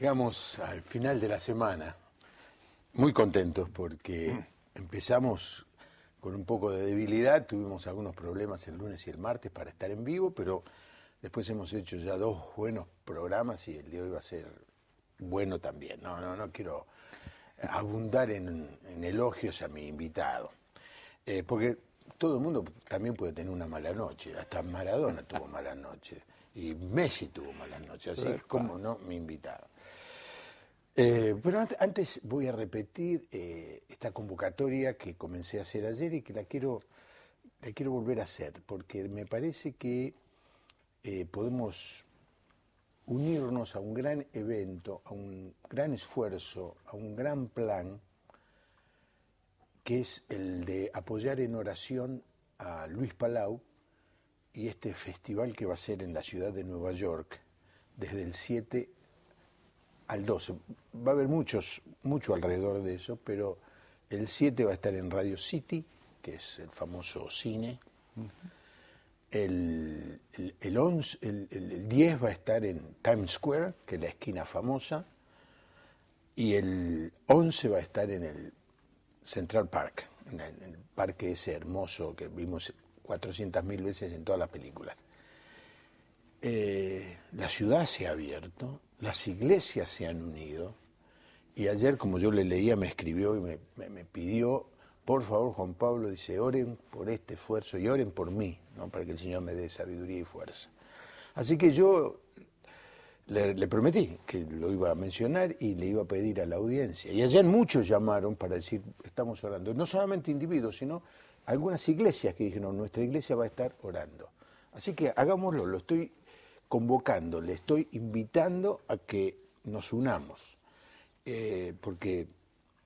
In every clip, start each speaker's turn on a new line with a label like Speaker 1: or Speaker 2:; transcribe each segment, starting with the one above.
Speaker 1: Llegamos al final de la semana, muy contentos porque empezamos con un poco de debilidad, tuvimos algunos problemas el lunes y el martes para estar en vivo, pero después hemos hecho ya dos buenos programas y el de hoy va a ser bueno también. No, no, no quiero abundar en, elogios a mi invitado, eh, porque todo el mundo también puede tener una mala noche, hasta Maradona tuvo mala noche y Messi tuvo malas noches, así como no mi invitado. Eh, pero antes voy a repetir eh, esta convocatoria que comencé a hacer ayer y que la quiero, la quiero volver a hacer, porque me parece que eh, podemos unirnos a un gran evento, a un gran esfuerzo, a un gran plan, que es el de apoyar en oración a Luis Palau y este festival que va a ser en la ciudad de Nueva York desde el 7 al 12. Va a haber muchos, mucho alrededor de eso, pero el 7 va a estar en Radio City, que es el famoso cine. el, el, 11, el, 10 va a estar en Times Square, que es la esquina famosa. Y el 11 va a estar en el Central Park, en el, parque ese hermoso que vimos 400.000 veces en todas las películas. Eh, la ciudad se ha abierto, las iglesias se han unido, y ayer, como yo le leía, me escribió y me, pidió, por favor, Juan Pablo, dice, oren por este esfuerzo y oren por mí, ¿no? para que el Señor me dé sabiduría y fuerza. Así que yo le, le, prometí que lo iba a mencionar y le iba a pedir a la audiencia. Y ayer muchos llamaron para decir, estamos orando. No solamente individuos, sino algunas iglesias que dijeron, nuestra iglesia va a estar orando. Así que hagámoslo, lo estoy convocando, le estoy invitando a que nos unamos, eh, porque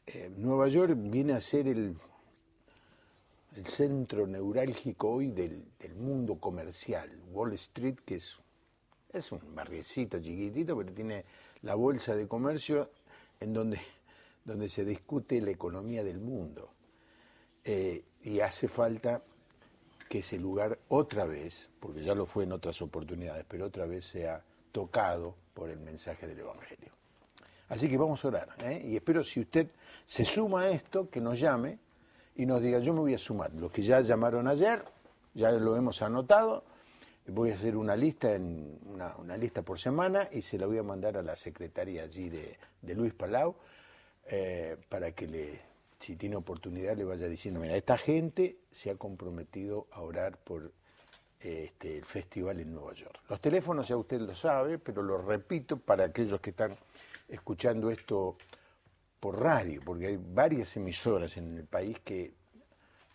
Speaker 1: eh, Nueva York viene a ser el, centro neurálgico hoy del, mundo comercial. Wall Street, que es, es un barriecito chiquitito, pero tiene la bolsa de comercio en donde, donde se discute la economía del mundo. Eh, y hace falta que ese lugar otra vez, porque ya lo fue en otras oportunidades, pero otra vez sea tocado por el mensaje del Evangelio. Así que vamos a orar, ¿eh? y espero si usted se suma a esto, que nos llame y nos diga, yo me voy a sumar, los que ya llamaron ayer, ya lo hemos anotado, voy a hacer una lista, en, una, lista por semana y se la voy a mandar a la secretaria allí de, Luis Palau eh, para que le si tiene oportunidad, le vaya diciendo, mira, esta gente se ha comprometido a orar por este, el festival en Nueva York. Los teléfonos ya usted lo sabe, pero lo repito para aquellos que están escuchando esto por radio, porque hay varias emisoras en el país que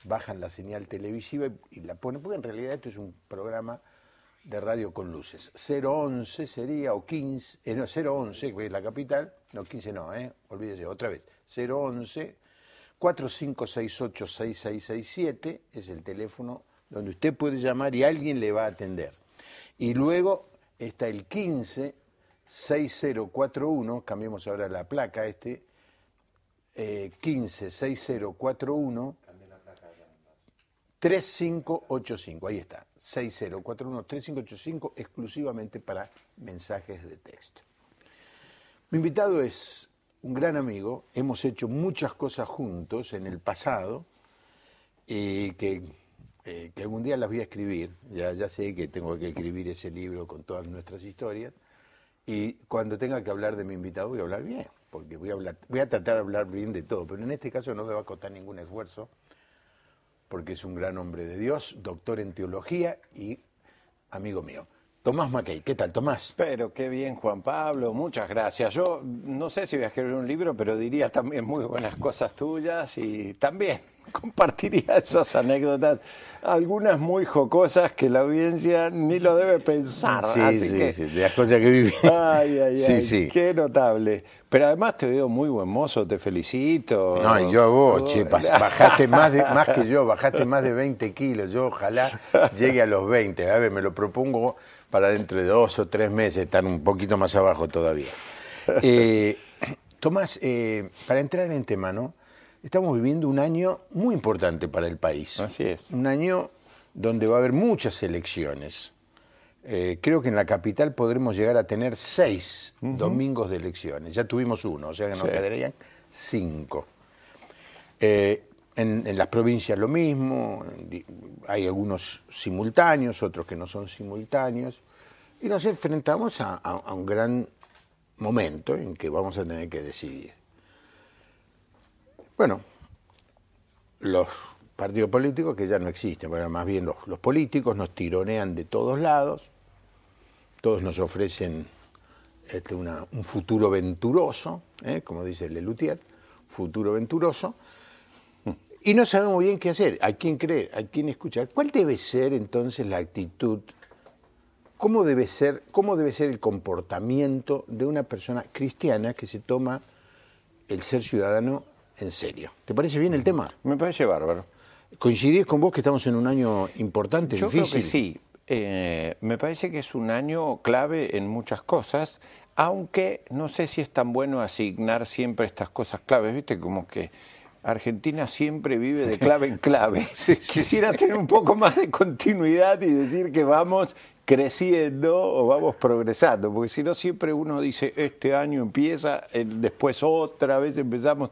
Speaker 1: bajan la señal televisiva y, la ponen, porque en realidad esto es un programa de radio con luces. 011 sería, o 15, eh, no, 011, que es la capital, no, 15 no, eh, olvídese, otra vez, 011 4568-6667 es el teléfono donde usted puede llamar y alguien le va a atender. Y luego está el 156041, cambiemos ahora la placa este, eh, 15 3585, ahí está, 6041 3585 exclusivamente para mensajes de texto. Mi invitado es un gran amigo, hemos hecho muchas cosas juntos en el pasado y eh, eh, que, algún día las voy a escribir, ya, ya sé que tengo que escribir ese libro con todas nuestras historias y cuando tenga que hablar de mi invitado voy a hablar bien, porque voy a, hablar, voy a tratar de hablar bien de todo, pero en este caso no me va a costar ningún esfuerzo porque es un gran hombre de Dios, doctor
Speaker 2: en teología y amigo mío. Tomás Mackey, ¿qué tal Tomás? Pero qué bien Juan Pablo, muchas gracias. Yo no sé si voy a escribir un libro, pero diría también muy buenas cosas tuyas y también compartiría esas anécdotas, algunas muy jocosas que la audiencia ni lo debe pensar. Sí, sí, sí, de las cosas que viví. Ay, ay, ay, sí. qué notable. Pero además te veo muy buen mozo, te felicito. No, y yo a vos, che, bajaste más, más que yo, bajaste más de 20 kilos. Yo ojalá
Speaker 1: llegue a los 20, a ver, me lo propongo para dentro de dos o tres meses, están un poquito más abajo todavía. Eh, Tomás, eh, para entrar en tema, ¿no? Estamos viviendo un año muy importante para el país. Así es. Un año donde va a haber muchas elecciones. Eh, creo que en la capital podremos llegar a tener seis domingos de elecciones. Ya tuvimos uno, o sea que nos quedarían cinco. En, las provincias lo mismo, hay algunos simultáneos, otros que no son simultáneos, y nos enfrentamos a, un gran momento en que vamos a tener que decidir. Bueno, los partidos políticos que ya no existen, bueno, más bien los, políticos nos tironean de todos lados, todos nos ofrecen este, un futuro venturoso, ¿eh? como dice Lelutier, futuro venturoso, y no sabemos bien qué hacer, a quién creer, a quién escuchar. ¿Cuál debe ser entonces la actitud? ¿Cómo debe ser, cómo debe ser el comportamiento de una persona cristiana que se toma el ser ciudadano en serio? ¿Te parece bien el tema? Me parece bárbaro. ¿Coincidís con vos que estamos en un año importante, Yo Creo que sí.
Speaker 2: Eh, me parece que es un año clave en muchas cosas, aunque no sé si es tan bueno asignar siempre estas cosas claves, ¿viste? Como que Argentina siempre vive de clave en clave. Quisiera tener un poco más de continuidad y decir que vamos creciendo o vamos progresando, porque si no siempre uno dice, este año empieza, después otra vez empezamos.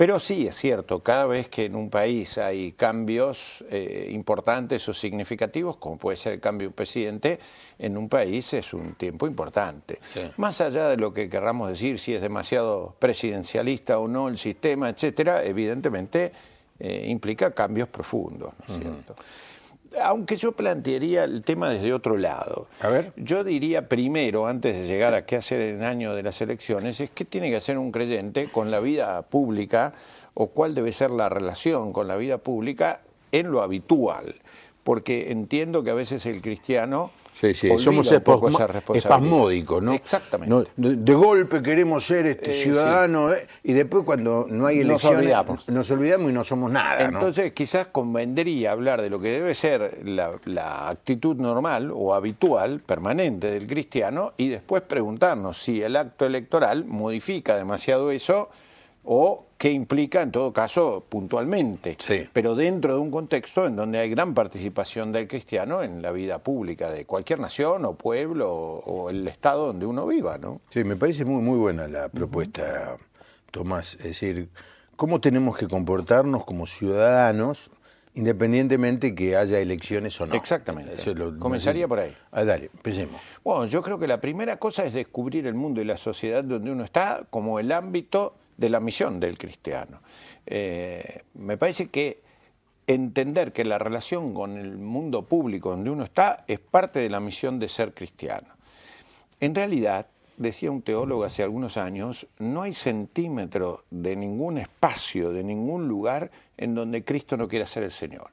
Speaker 2: Pero sí, es cierto, cada vez que en un país hay cambios eh, importantes o significativos, como puede ser el cambio de un presidente, en un país es un tiempo importante. Más allá de lo que querramos decir, si es demasiado presidencialista o no el sistema, etcétera, evidentemente eh, implica cambios profundos, ¿no es cierto? aunque yo plantearía el tema desde otro lado. A ver. Yo diría primero, antes de llegar a qué hacer en el año de las elecciones, es qué tiene que hacer un creyente con la vida pública o cuál debe ser la relación con la vida pública en lo habitual porque entiendo que a veces el cristiano
Speaker 1: sí, sí. somos espasmódicos, ¿no? Exactamente. de, golpe queremos ser este, eh, ciudadanos eh, y después cuando no hay elección nos olvidamos, y no somos nada. Entonces
Speaker 2: quizás convendría hablar de lo que debe ser la, la actitud normal o habitual, permanente del cristiano y después preguntarnos si el acto electoral modifica demasiado eso o qué implica en todo caso puntualmente, pero dentro de un contexto en donde hay gran participación del cristiano en la vida pública de cualquier nación o pueblo o el estado donde uno viva, ¿no?
Speaker 1: Sí, me parece muy muy buena la propuesta, Tomás, es decir, cómo tenemos que comportarnos como ciudadanos independientemente que haya elecciones
Speaker 2: o no. Exactamente. Comenzaría por ahí. Ah, dale, empecemos. Bueno, yo creo que la primera cosa es descubrir el mundo y la sociedad donde uno está como el ámbito de la misión del cristiano. Eh, me parece que entender que la relación con el mundo público donde uno está es parte de la misión de ser cristiano. En realidad, decía un teólogo hace algunos años, no hay centímetro de ningún espacio, de ningún lugar en donde Cristo no quiera ser el Señor.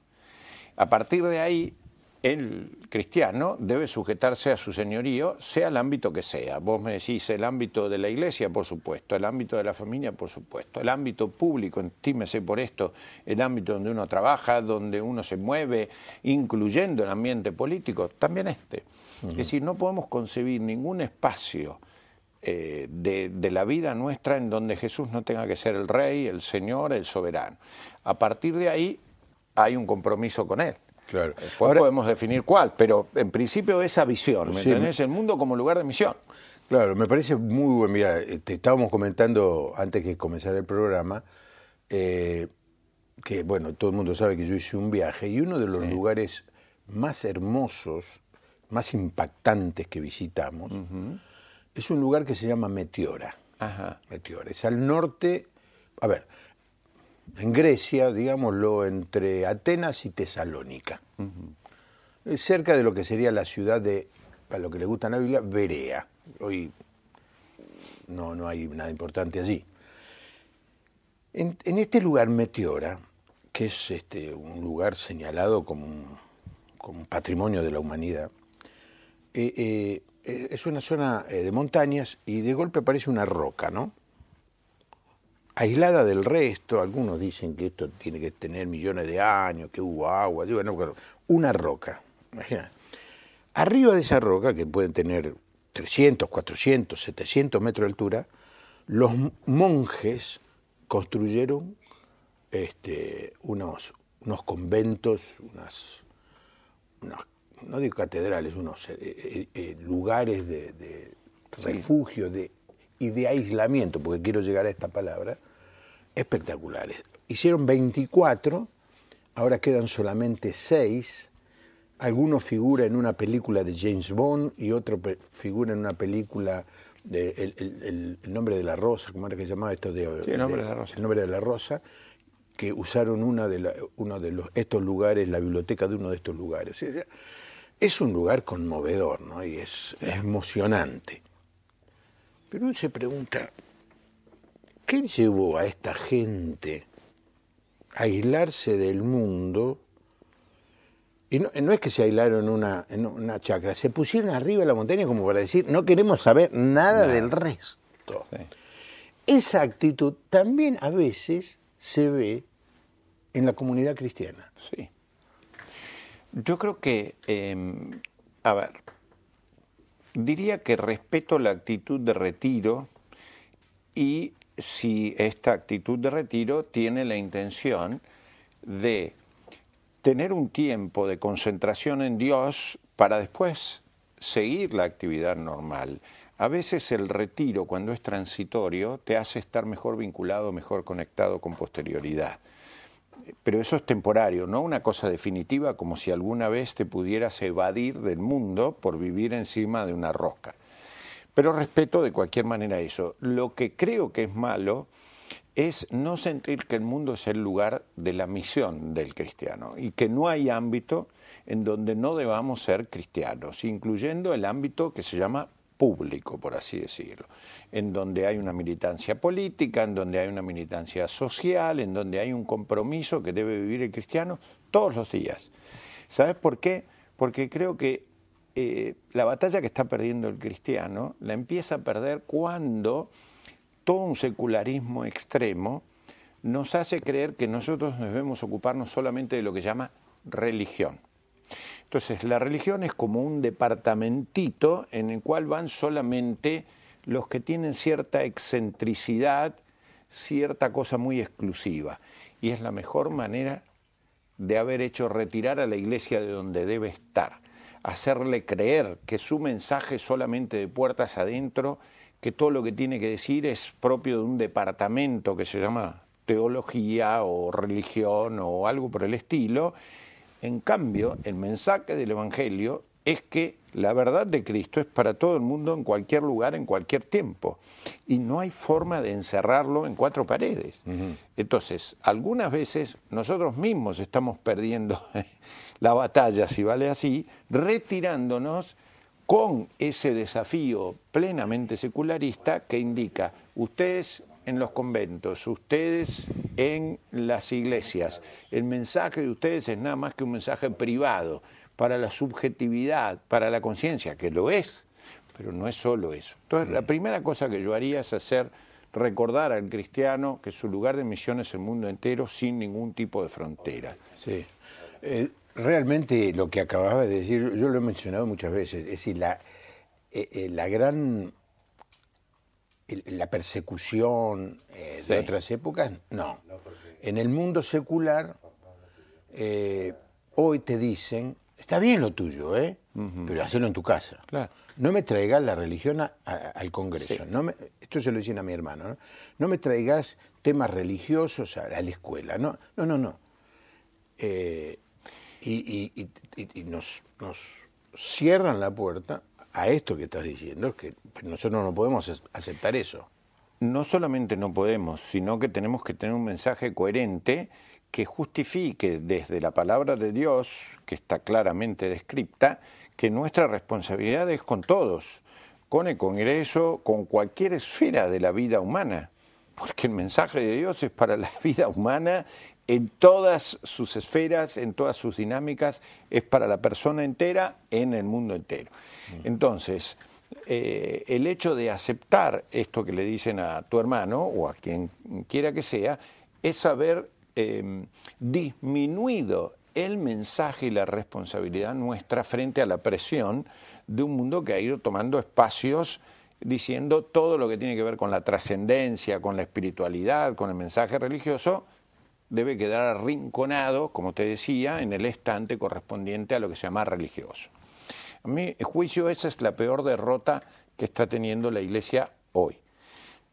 Speaker 2: A partir de ahí, el cristiano debe sujetarse a su señorío, sea el ámbito que sea. Vos me decís el ámbito de la iglesia, por supuesto, el ámbito de la familia, por supuesto, el ámbito público, entímese por esto, el ámbito donde uno trabaja, donde uno se mueve, incluyendo el ambiente político, también este. Es decir, no podemos concebir ningún espacio eh, de la vida nuestra en donde Jesús no tenga que ser el rey, el Señor, el soberano. A partir de ahí hay un compromiso con Él. Claro. Después Ahora, podemos definir cuál, pero en principio esa visión, ¿me El mundo como lugar de misión.
Speaker 1: Claro, me parece muy bueno. Mira, te estábamos comentando antes que comenzar el programa eh, que, bueno, todo el mundo sabe que yo hice un viaje y uno de los lugares más hermosos, más impactantes que visitamos, es un lugar que se llama Meteora. Ajá. Meteora. Es al norte. A ver, en Grecia, digámoslo, entre Atenas y Tesalónica, eh, cerca de lo que sería la ciudad de, para lo que le gusta a Biblia, Berea. Hoy no, no hay nada importante allí. En, este lugar, Meteora, que es este, un lugar señalado como un, como patrimonio de la humanidad, eh, eh, es una zona de montañas y de golpe aparece una roca, ¿no? aislada del resto, algunos dicen que esto tiene que tener millones de años, que hubo agua, una roca, Arriba de esa roca, que pueden tener 300, 400, 700 metros de altura, los monjes construyeron este, unos, unos conventos, unas, no digo catedrales, unos eh, eh, eh, lugares de, refugio de, y de aislamiento, porque quiero llegar a esta palabra, espectaculares. Hicieron 24, ahora quedan solamente 6. Algunos figura en una película de James Bond y otro figura en una película de el, nombre de la rosa, como era que se llamaba esto? De, sí, el nombre de, la rosa. El nombre de la rosa, que usaron una de uno de estos lugares, la biblioteca de uno de estos lugares. Es un lugar conmovedor, ¿no? Y es, es emocionante. Pero uno se pregunta, ¿Qué llevó a esta gente a aislarse del mundo? Y no, es que se aislaron en una, en una chacra, se pusieron arriba de la montaña como para decir, no queremos saber nada del resto. Esa actitud también a veces se ve en la comunidad cristiana. Sí.
Speaker 2: Yo creo que, em, a ver, diría que respeto la actitud de retiro y si esta actitud de retiro tiene la intención de tener un tiempo de concentración en Dios para después seguir la actividad normal. A veces el retiro, cuando es transitorio, te hace estar mejor vinculado, mejor conectado con posterioridad. Pero eso es temporario, no una cosa definitiva como si alguna vez te pudieras evadir del mundo por vivir encima de una roca. Pero respeto de cualquier manera eso. Lo que creo que es malo es no sentir que el mundo es el lugar de la misión del cristiano y que no hay ámbito en donde no debamos ser cristianos, incluyendo el ámbito que se llama público, por así decirlo, en donde hay una militancia política, en donde hay una militancia social, en donde hay un compromiso que debe vivir el cristiano todos los días. ¿Sabes por qué? Porque creo que eh, la batalla que está perdiendo el cristiano la empieza a perder cuando todo un secularismo extremo nos hace creer que nosotros debemos ocuparnos solamente de lo que llama religión. Entonces, la religión es como un departamentito en el cual van solamente los que tienen cierta excentricidad, cierta cosa muy exclusiva. Y es la mejor manera de haber hecho retirar a la iglesia de donde debe estar hacerle creer que su mensaje es solamente de puertas adentro, que todo lo que tiene que decir es propio de un departamento que se llama teología o religión o algo por el estilo. En cambio, el mensaje del Evangelio es que la verdad de Cristo es para todo el mundo en cualquier lugar, en cualquier tiempo. Y no hay forma de encerrarlo en cuatro paredes. Entonces, algunas veces nosotros mismos estamos perdiendo la batalla, si vale así, retirándonos con ese desafío plenamente secularista que indica ustedes en los conventos, ustedes en las iglesias. El mensaje de ustedes es nada más que un mensaje privado para la subjetividad, para la conciencia, que lo es, pero no es solo eso. Entonces, la mm. primera cosa que yo haría es hacer recordar al cristiano que su lugar de misión es el mundo entero sin ningún tipo de frontera. Sí. Eh, Realmente
Speaker 1: lo que acababa de decir, yo lo he mencionado muchas veces, es decir, la, eh, eh, gran la persecución eh, de otras épocas, no. En el mundo secular, hoy te dicen, está bien lo tuyo, ¿eh? pero hazlo en tu casa. Claro. No me traigas la religión al Congreso. No me, esto se lo dicen a mi hermano. ¿no? me traigas temas religiosos a, la escuela. No, no, no. no y, nos, nos cierran la puerta a esto que estás diciendo, que nosotros no podemos aceptar eso.
Speaker 2: No solamente no podemos, sino que tenemos que tener un mensaje coherente que justifique desde la palabra de Dios, que está claramente descripta, que nuestra responsabilidad es con todos, con el Congreso, con cualquier esfera de la vida humana, porque el mensaje de Dios es para la vida humana en todas sus esferas, en todas sus dinámicas, es para la persona entera, en el mundo entero. Mm. Entonces, eh, el hecho de aceptar esto que le dicen a tu hermano o a quien quiera que sea, es haber em, disminuido el mensaje y la responsabilidad nuestra frente a la presión de un mundo que ha ido tomando espacios diciendo todo lo que tiene que ver con la trascendencia, con la espiritualidad, con el mensaje religioso, debe quedar arrinconado, como te decía, en el estante correspondiente a lo que se llama religioso. A mi juicio esa es la peor derrota que está teniendo la Iglesia hoy.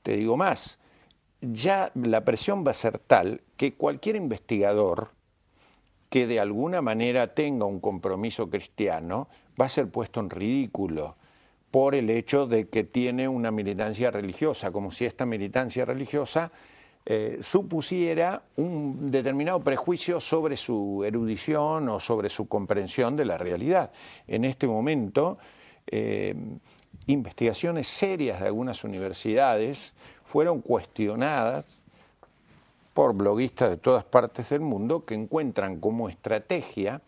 Speaker 2: Te digo más, ya la presión va a ser tal que cualquier investigador que de alguna manera tenga un compromiso cristiano va a ser puesto en ridículo por el hecho de que tiene una militancia religiosa, como si esta militancia religiosa eh, supusiera un determinado prejuicio sobre su erudición o sobre su comprensión de la realidad. En este momento, eh, investigaciones serias de algunas universidades fueron cuestionadas por bloguistas de todas partes del mundo que encuentran como estrategia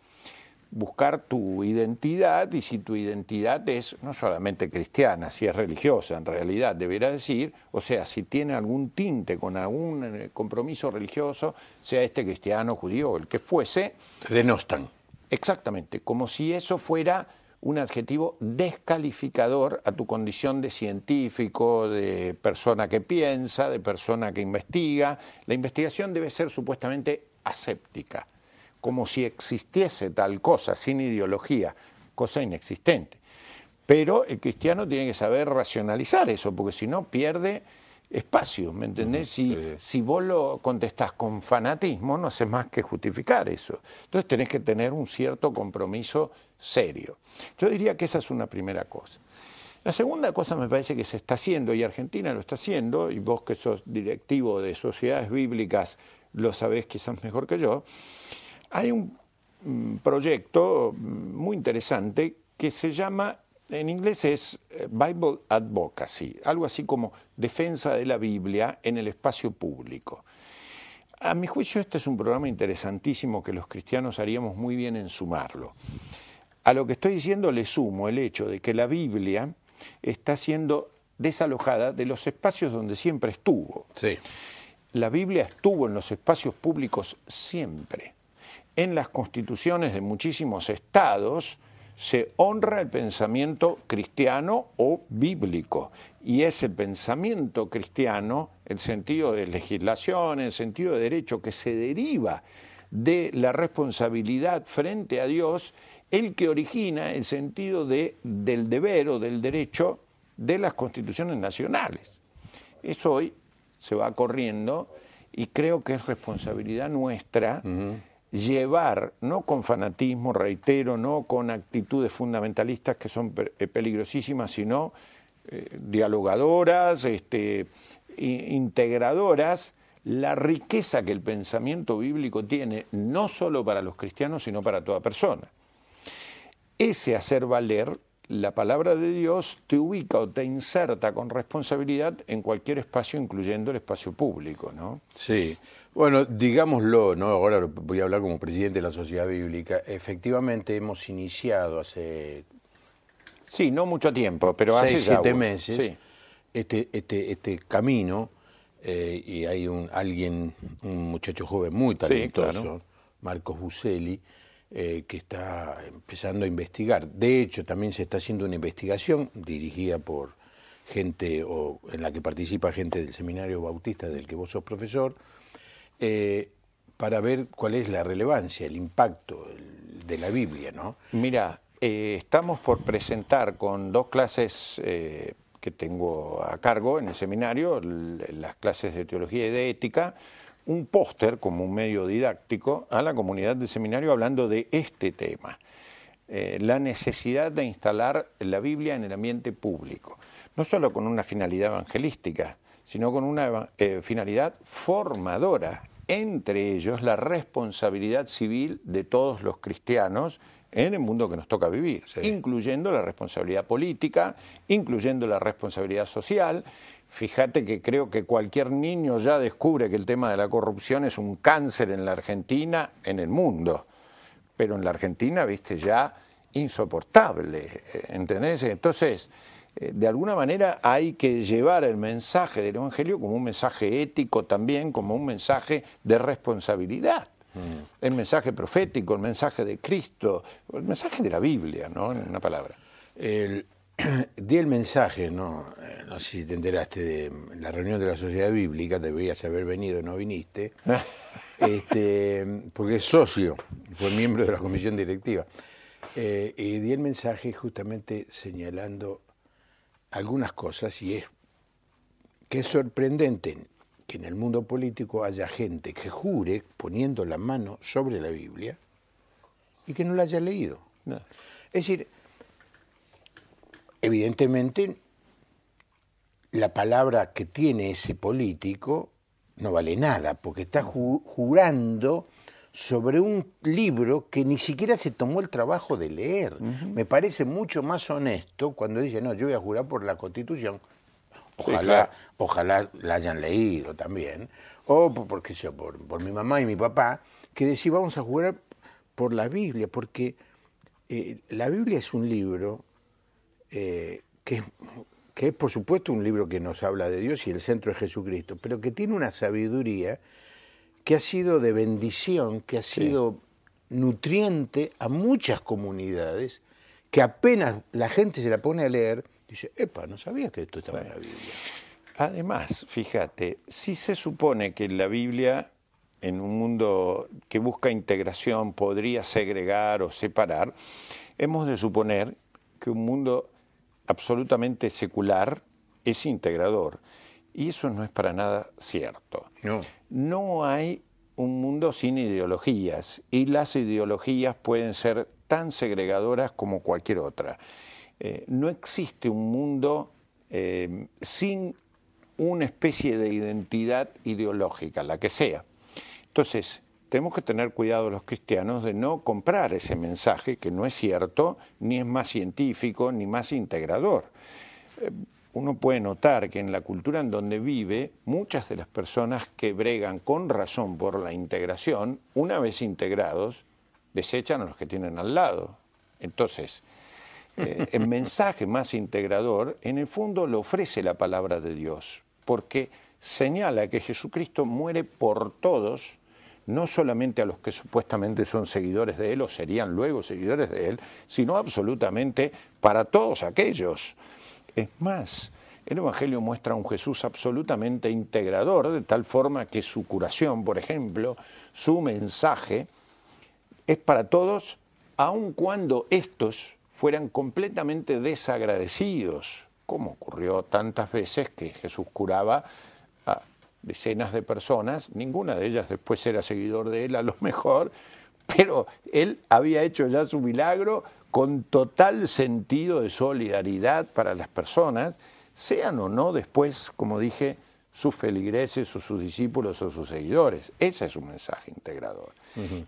Speaker 2: buscar tu identidad y si tu identidad es no solamente cristiana, si es religiosa en realidad, debería decir, o sea, si tiene algún tinte con algún eh, compromiso religioso, sea este cristiano, judío, o el que fuese. denostan. Exactamente, como si eso fuera un adjetivo descalificador a tu condición de científico, de persona que piensa, de persona que investiga. La investigación debe ser supuestamente aséptica como si existiese tal cosa, sin ideología, cosa inexistente. Pero el cristiano tiene que saber racionalizar eso, porque si no pierde espacio, ¿me entendés? Si, vos lo contestás con fanatismo, no haces más que justificar eso. Entonces tenés que tener un cierto compromiso serio. Yo diría que esa es una primera cosa. La segunda cosa me parece que se está haciendo, y Argentina lo está haciendo, y vos que sos directivo de sociedades bíblicas lo sabés quizás mejor que yo, hay un mm, proyecto mm, muy interesante que se llama, en inglés es eh, Bible Advocacy, algo así como defensa de la Biblia en el espacio público. A mi juicio este es un programa interesantísimo que los cristianos haríamos muy bien en sumarlo. A lo que estoy diciendo le sumo el hecho de que la Biblia está siendo desalojada de los espacios donde siempre estuvo. La Biblia estuvo en los espacios públicos siempre en las constituciones de muchísimos estados se honra el pensamiento cristiano o bíblico. Y ese pensamiento cristiano, el sentido de legislación, el sentido de derecho que se deriva de la responsabilidad frente a Dios, el que origina el sentido de, del deber o del derecho de las constituciones nacionales. Eso hoy se va corriendo y creo que es responsabilidad nuestra llevar, no con fanatismo, reitero, no con actitudes fundamentalistas que son eh, peligrosísimas, sino eh, dialogadoras, este, integradoras, la riqueza que el pensamiento bíblico tiene, no solo para los cristianos, sino para toda persona. Ese hacer valer la palabra de Dios te ubica o te inserta con responsabilidad en cualquier espacio, incluyendo el espacio público, ¿no?
Speaker 1: Sí. Bueno, digámoslo, ¿no? Ahora voy a hablar como presidente de la Sociedad Bíblica. Efectivamente, hemos iniciado hace. Sí, no mucho tiempo, pero hace. siete meses. Este, este, este camino, eh, y hay un alguien, un muchacho joven muy talentoso, Marcos Buselli, eh, que está empezando a investigar. De hecho, también se está haciendo una investigación dirigida por gente o en la que participa gente del seminario bautista del que vos sos profesor, eh, para ver cuál es la relevancia, el impacto
Speaker 2: de la Biblia, Mira, eh, estamos por presentar con dos clases que tengo a cargo en el seminario, las clases de teología y de ética, un póster como un medio didáctico a la comunidad de seminario hablando de este tema, eh, la necesidad de instalar la Biblia en el ambiente público, no solo con una finalidad evangelística, sino con una eh, finalidad formadora, entre ellos la responsabilidad civil de todos los cristianos en el mundo que nos toca vivir, incluyendo la responsabilidad política, incluyendo la responsabilidad social, Fíjate que creo que cualquier niño ya descubre que el tema de la corrupción es un cáncer en la Argentina, en el mundo. Pero en la Argentina, viste, ya insoportable, eh, ¿entendés? Entonces, eh, de alguna manera hay que llevar el mensaje del Evangelio como un mensaje ético también, como un mensaje de responsabilidad. Mm. El mensaje profético, el mensaje de Cristo, el mensaje de la Biblia, ¿no? En una palabra. El, di el mensaje, ¿no? Eh, no sé
Speaker 1: si te enteraste de mm, la reunión de la Sociedad Bíblica, deberías haber venido, no viniste, este, porque es socio, fue miembro de la comisión directiva. Eh, y di el mensaje justamente señalando algunas cosas y es que es sorprendente que en el mundo político haya gente que jure poniendo la mano sobre la Biblia y que no la haya leído. Es decir, evidentemente la palabra que tiene ese político no vale nada, porque está jurando sobre un libro que ni siquiera se tomó el trabajo de leer. Me parece mucho más honesto cuando dice, no, yo voy a jurar por la Constitución. Ojalá, ojalá la hayan leído también. O por, qué por, mi mamá y mi papá, que decir vamos a jurar por la Biblia, porque eh, la Biblia es un libro eh, que, es por supuesto un libro que nos habla de Dios y el centro es Jesucristo, pero que tiene una sabiduría que ha sido de bendición, que ha sido nutriente a muchas comunidades,
Speaker 2: que apenas la gente se la pone a leer, dice, epa, no sabía que esto estaba en la Biblia. Además, fíjate, si se supone que la Biblia, en un mundo que busca integración, podría segregar o separar, hemos de suponer que un mundo absolutamente secular es integrador. Y eso no es para nada cierto. No. hay un mundo sin ideologías y las ideologías pueden ser tan segregadoras como cualquier otra. Eh, no existe un mundo eh, sin una especie de identidad ideológica, la que sea. Entonces, tenemos que tener cuidado los cristianos de no comprar ese mensaje que no es cierto, ni es más científico, ni más integrador. Eh, uno puede notar que en la cultura en donde vive, muchas de las personas que bregan con razón por la integración, una vez integrados, desechan a los que tienen al lado. Entonces, eh, el mensaje más integrador, en el fondo, lo ofrece la palabra de Dios, porque señala que Jesucristo muere por todos, no solamente a los que supuestamente son seguidores de él o serían luego seguidores de él, sino absolutamente para todos aquellos. Es más, el Evangelio muestra a un Jesús absolutamente integrador, de tal forma que su curación, por ejemplo, su mensaje, es para todos, aun cuando estos fueran completamente desagradecidos, como ocurrió tantas veces que Jesús curaba decenas de personas, ninguna de ellas después era seguidor de él a lo mejor, pero él había hecho ya su milagro con total sentido de solidaridad para las personas, sean o no después, como dije, sus feligreses o sus discípulos o sus seguidores. Ese es un mensaje integrador.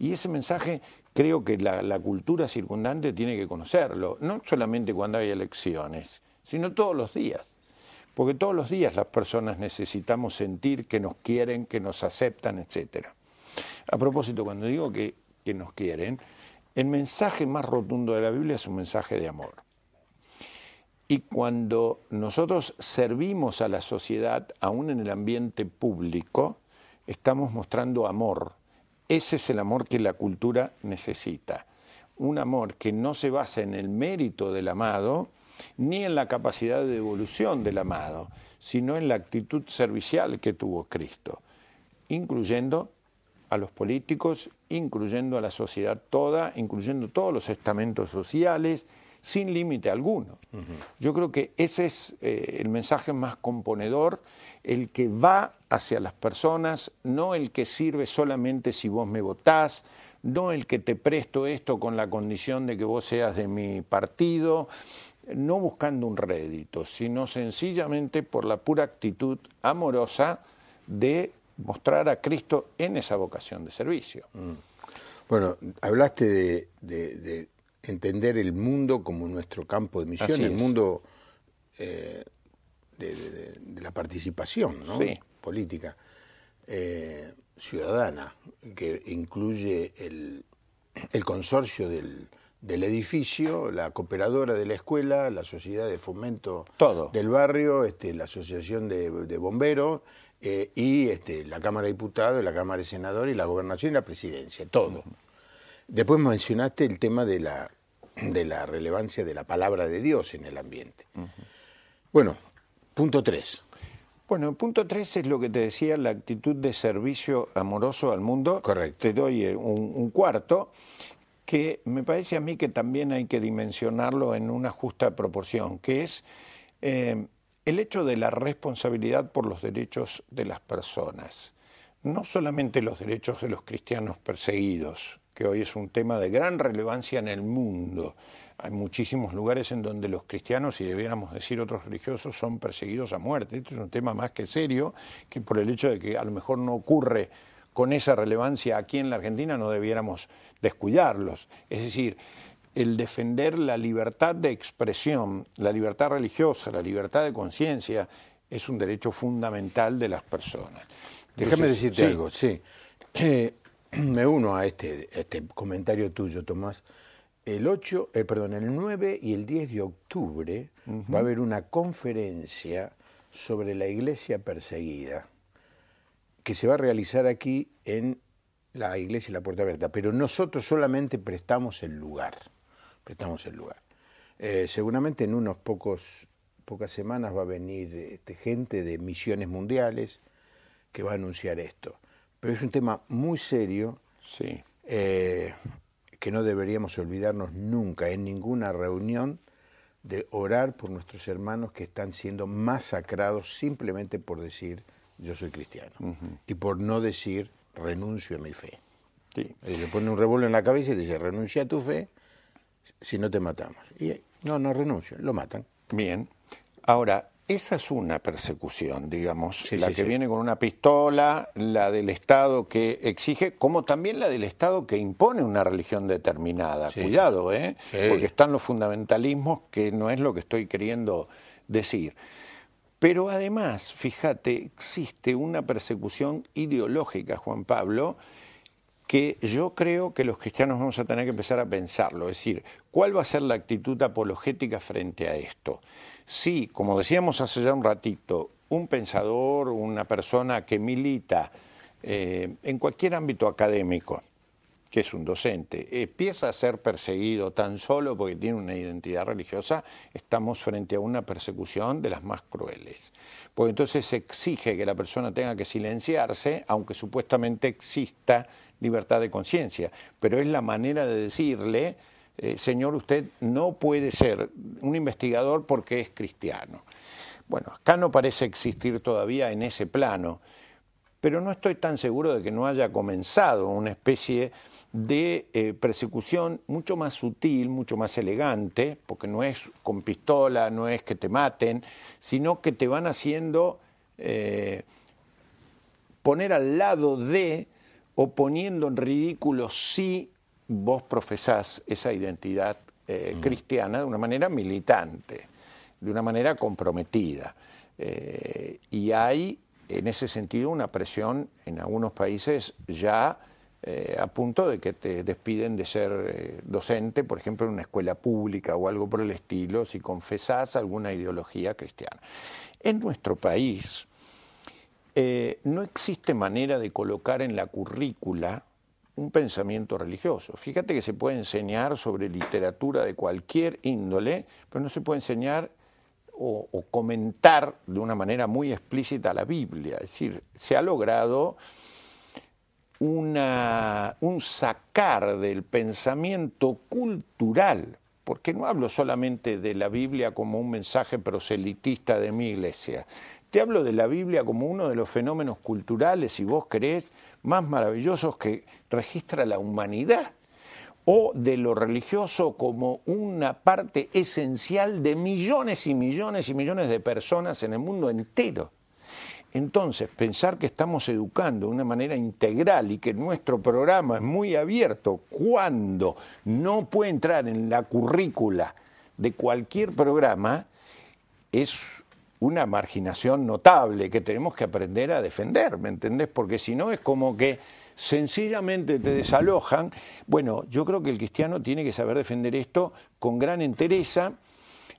Speaker 2: Y ese mensaje creo que la, la, cultura circundante tiene que conocerlo, no solamente cuando hay elecciones, sino todos los días. Porque todos los días las personas necesitamos sentir que nos quieren, que nos aceptan, etc. A propósito, cuando digo que, nos quieren, el mensaje más rotundo de la Biblia es un mensaje de amor. Y cuando nosotros servimos a la sociedad, aún en el ambiente público, estamos mostrando amor. Ese es el amor que la cultura necesita. Un amor que no se basa en el mérito del amado, ni en la capacidad de evolución del amado, sino en la actitud servicial que tuvo Cristo, incluyendo a los políticos, incluyendo a la sociedad toda, incluyendo todos los estamentos sociales, sin límite alguno. Yo creo que ese es eh, el mensaje más componedor, el que va hacia las personas, no el que sirve solamente si vos me votás, no el que te presto esto con la condición de que vos seas de mi partido, no buscando un rédito, sino sencillamente por la pura actitud amorosa de mostrar a Cristo en esa vocación de servicio. Mm.
Speaker 1: Bueno, hablaste de, entender el mundo como nuestro campo de misión, el mundo eh, de, la participación política eh, ciudadana, que incluye el consorcio del, del edificio, la cooperadora de la escuela, la sociedad de fomento Todo. del barrio, este, la asociación de, bomberos, eh, y este, la Cámara de Diputados, la Cámara de Senadores, la Gobernación y la Presidencia, todo. Después mencionaste el tema de la, relevancia de la palabra de Dios en el ambiente.
Speaker 2: Bueno, punto tres. Bueno, punto tres es lo que te decía, la actitud de servicio amoroso al mundo. Correcto. Te doy eh, un, un cuarto, que me parece a mí que también hay que dimensionarlo en una justa proporción, que es eh, el hecho de la responsabilidad por los derechos de las personas, no solamente los derechos de los cristianos perseguidos, que hoy es un tema de gran relevancia en el mundo. Hay muchísimos lugares en donde los cristianos, y debiéramos decir otros religiosos, son perseguidos a muerte. Esto es un tema más que serio, que por el hecho de que a lo mejor no ocurre con esa relevancia aquí en la Argentina no debiéramos descuidarlos. Es decir, el defender la libertad de expresión, la libertad religiosa, la libertad de conciencia, es un derecho fundamental de las personas. Déjame decirte algo, sí.
Speaker 1: me uno a este, este, comentario tuyo, Tomás. El 8, eh, perdón, el 9 y el 10 de octubre va a haber una conferencia sobre la iglesia perseguida que se va a realizar aquí en la iglesia y la puerta abierta, pero nosotros solamente prestamos el lugar, prestamos el lugar. Eh, seguramente en unos pocos pocas semanas va a venir este, gente de misiones mundiales que va a anunciar esto, pero es un tema muy serio eh, que no deberíamos olvidarnos nunca en ninguna reunión de orar por nuestros hermanos que están siendo masacrados simplemente por decir yo soy cristiano. Y por no decir, renuncio a mi fe. Le pone un revólver en la cabeza y dice, renuncia a tu fe si no te matamos. Y no, no renuncio, lo matan.
Speaker 2: Bien. Ahora, esa es una persecución, digamos, la que viene con una pistola, la del Estado que exige, como también la del Estado que impone una religión determinada. Cuidado, ¿eh? Porque están los fundamentalismos que no es lo que estoy queriendo decir. Pero además, fíjate, existe una persecución ideológica, Juan Pablo, que yo creo que los cristianos vamos a tener que empezar a pensarlo, es decir, ¿cuál va a ser la actitud apologética frente a esto? Si, como decíamos hace ya un ratito, un pensador, una persona que milita eh, en cualquier ámbito académico, que es un docente, empieza a ser perseguido tan solo porque tiene una identidad religiosa, estamos frente a una persecución de las más crueles. Porque entonces se exige que la persona tenga que silenciarse, aunque supuestamente exista libertad de conciencia, pero es la manera de decirle, eh, señor, usted no puede ser un investigador porque es cristiano. Bueno, acá no parece existir todavía en ese plano pero no estoy tan seguro de que no haya comenzado una especie de eh, persecución mucho más sutil, mucho más elegante, porque no es con pistola, no es que te maten, sino que te van haciendo eh, poner al lado de o poniendo en ridículo si vos profesás esa identidad eh, mm. cristiana de una manera militante, de una manera comprometida. y hay en ese sentido una presión en algunos países ya eh, a punto de que te despiden de ser eh, docente, por ejemplo, en una escuela pública o algo por el estilo, si confesás alguna ideología cristiana. En nuestro país eh, no existe manera de colocar en la currícula un pensamiento religioso. Fíjate que se puede enseñar sobre literatura de cualquier índole, pero no se puede enseñar o, comentar de una manera muy explícita la Biblia. Es decir, se ha logrado un sacar del pensamiento cultural, porque no hablo solamente de la Biblia como un mensaje proselitista de mi iglesia, te hablo de la Biblia como uno de los fenómenos culturales, si vos querés, más maravillosos que registra la humanidad o de lo religioso como una parte esencial de millones y millones y millones de personas en el mundo entero. Entonces, pensar que estamos educando de una manera integral y que nuestro programa es muy abierto cuando no puede entrar en la currícula de cualquier programa es una marginación notable que tenemos que aprender a defender, ¿me entendés? Porque si no es como que sencillamente te desalojan. Bueno, yo creo que el cristiano tiene que saber defender esto con gran entereza,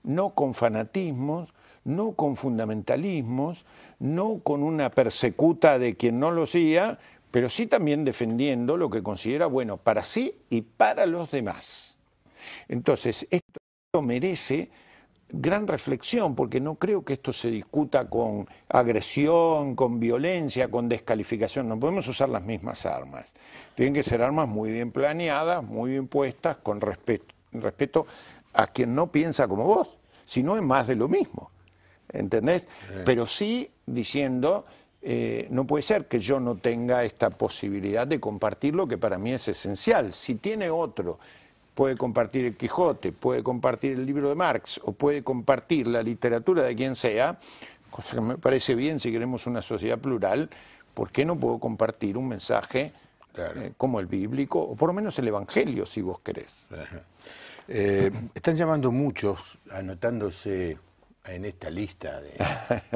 Speaker 2: no con fanatismos, no con fundamentalismos, no con una persecuta de quien no lo siga, pero sí también defendiendo lo que considera bueno para sí y para los demás. Entonces, esto merece gran reflexión, porque no creo que esto se discuta con agresión, con violencia, con descalificación. No podemos usar las mismas armas. Tienen que ser armas muy bien planeadas, muy bien puestas, con respeto, a quien no piensa como vos, si no es más de lo mismo. ¿Entendés? Pero sí diciendo, eh, no puede ser que yo no tenga esta posibilidad de compartir lo que para mí es esencial. Si tiene otro puede compartir el Quijote, puede compartir el libro de Marx o puede compartir la literatura de quien sea, cosa que me parece bien si queremos una sociedad plural, ¿por qué no puedo compartir un mensaje eh, como el bíblico o por lo menos el Evangelio si vos querés? Eh,
Speaker 1: están llamando muchos, anotándose en esta lista de,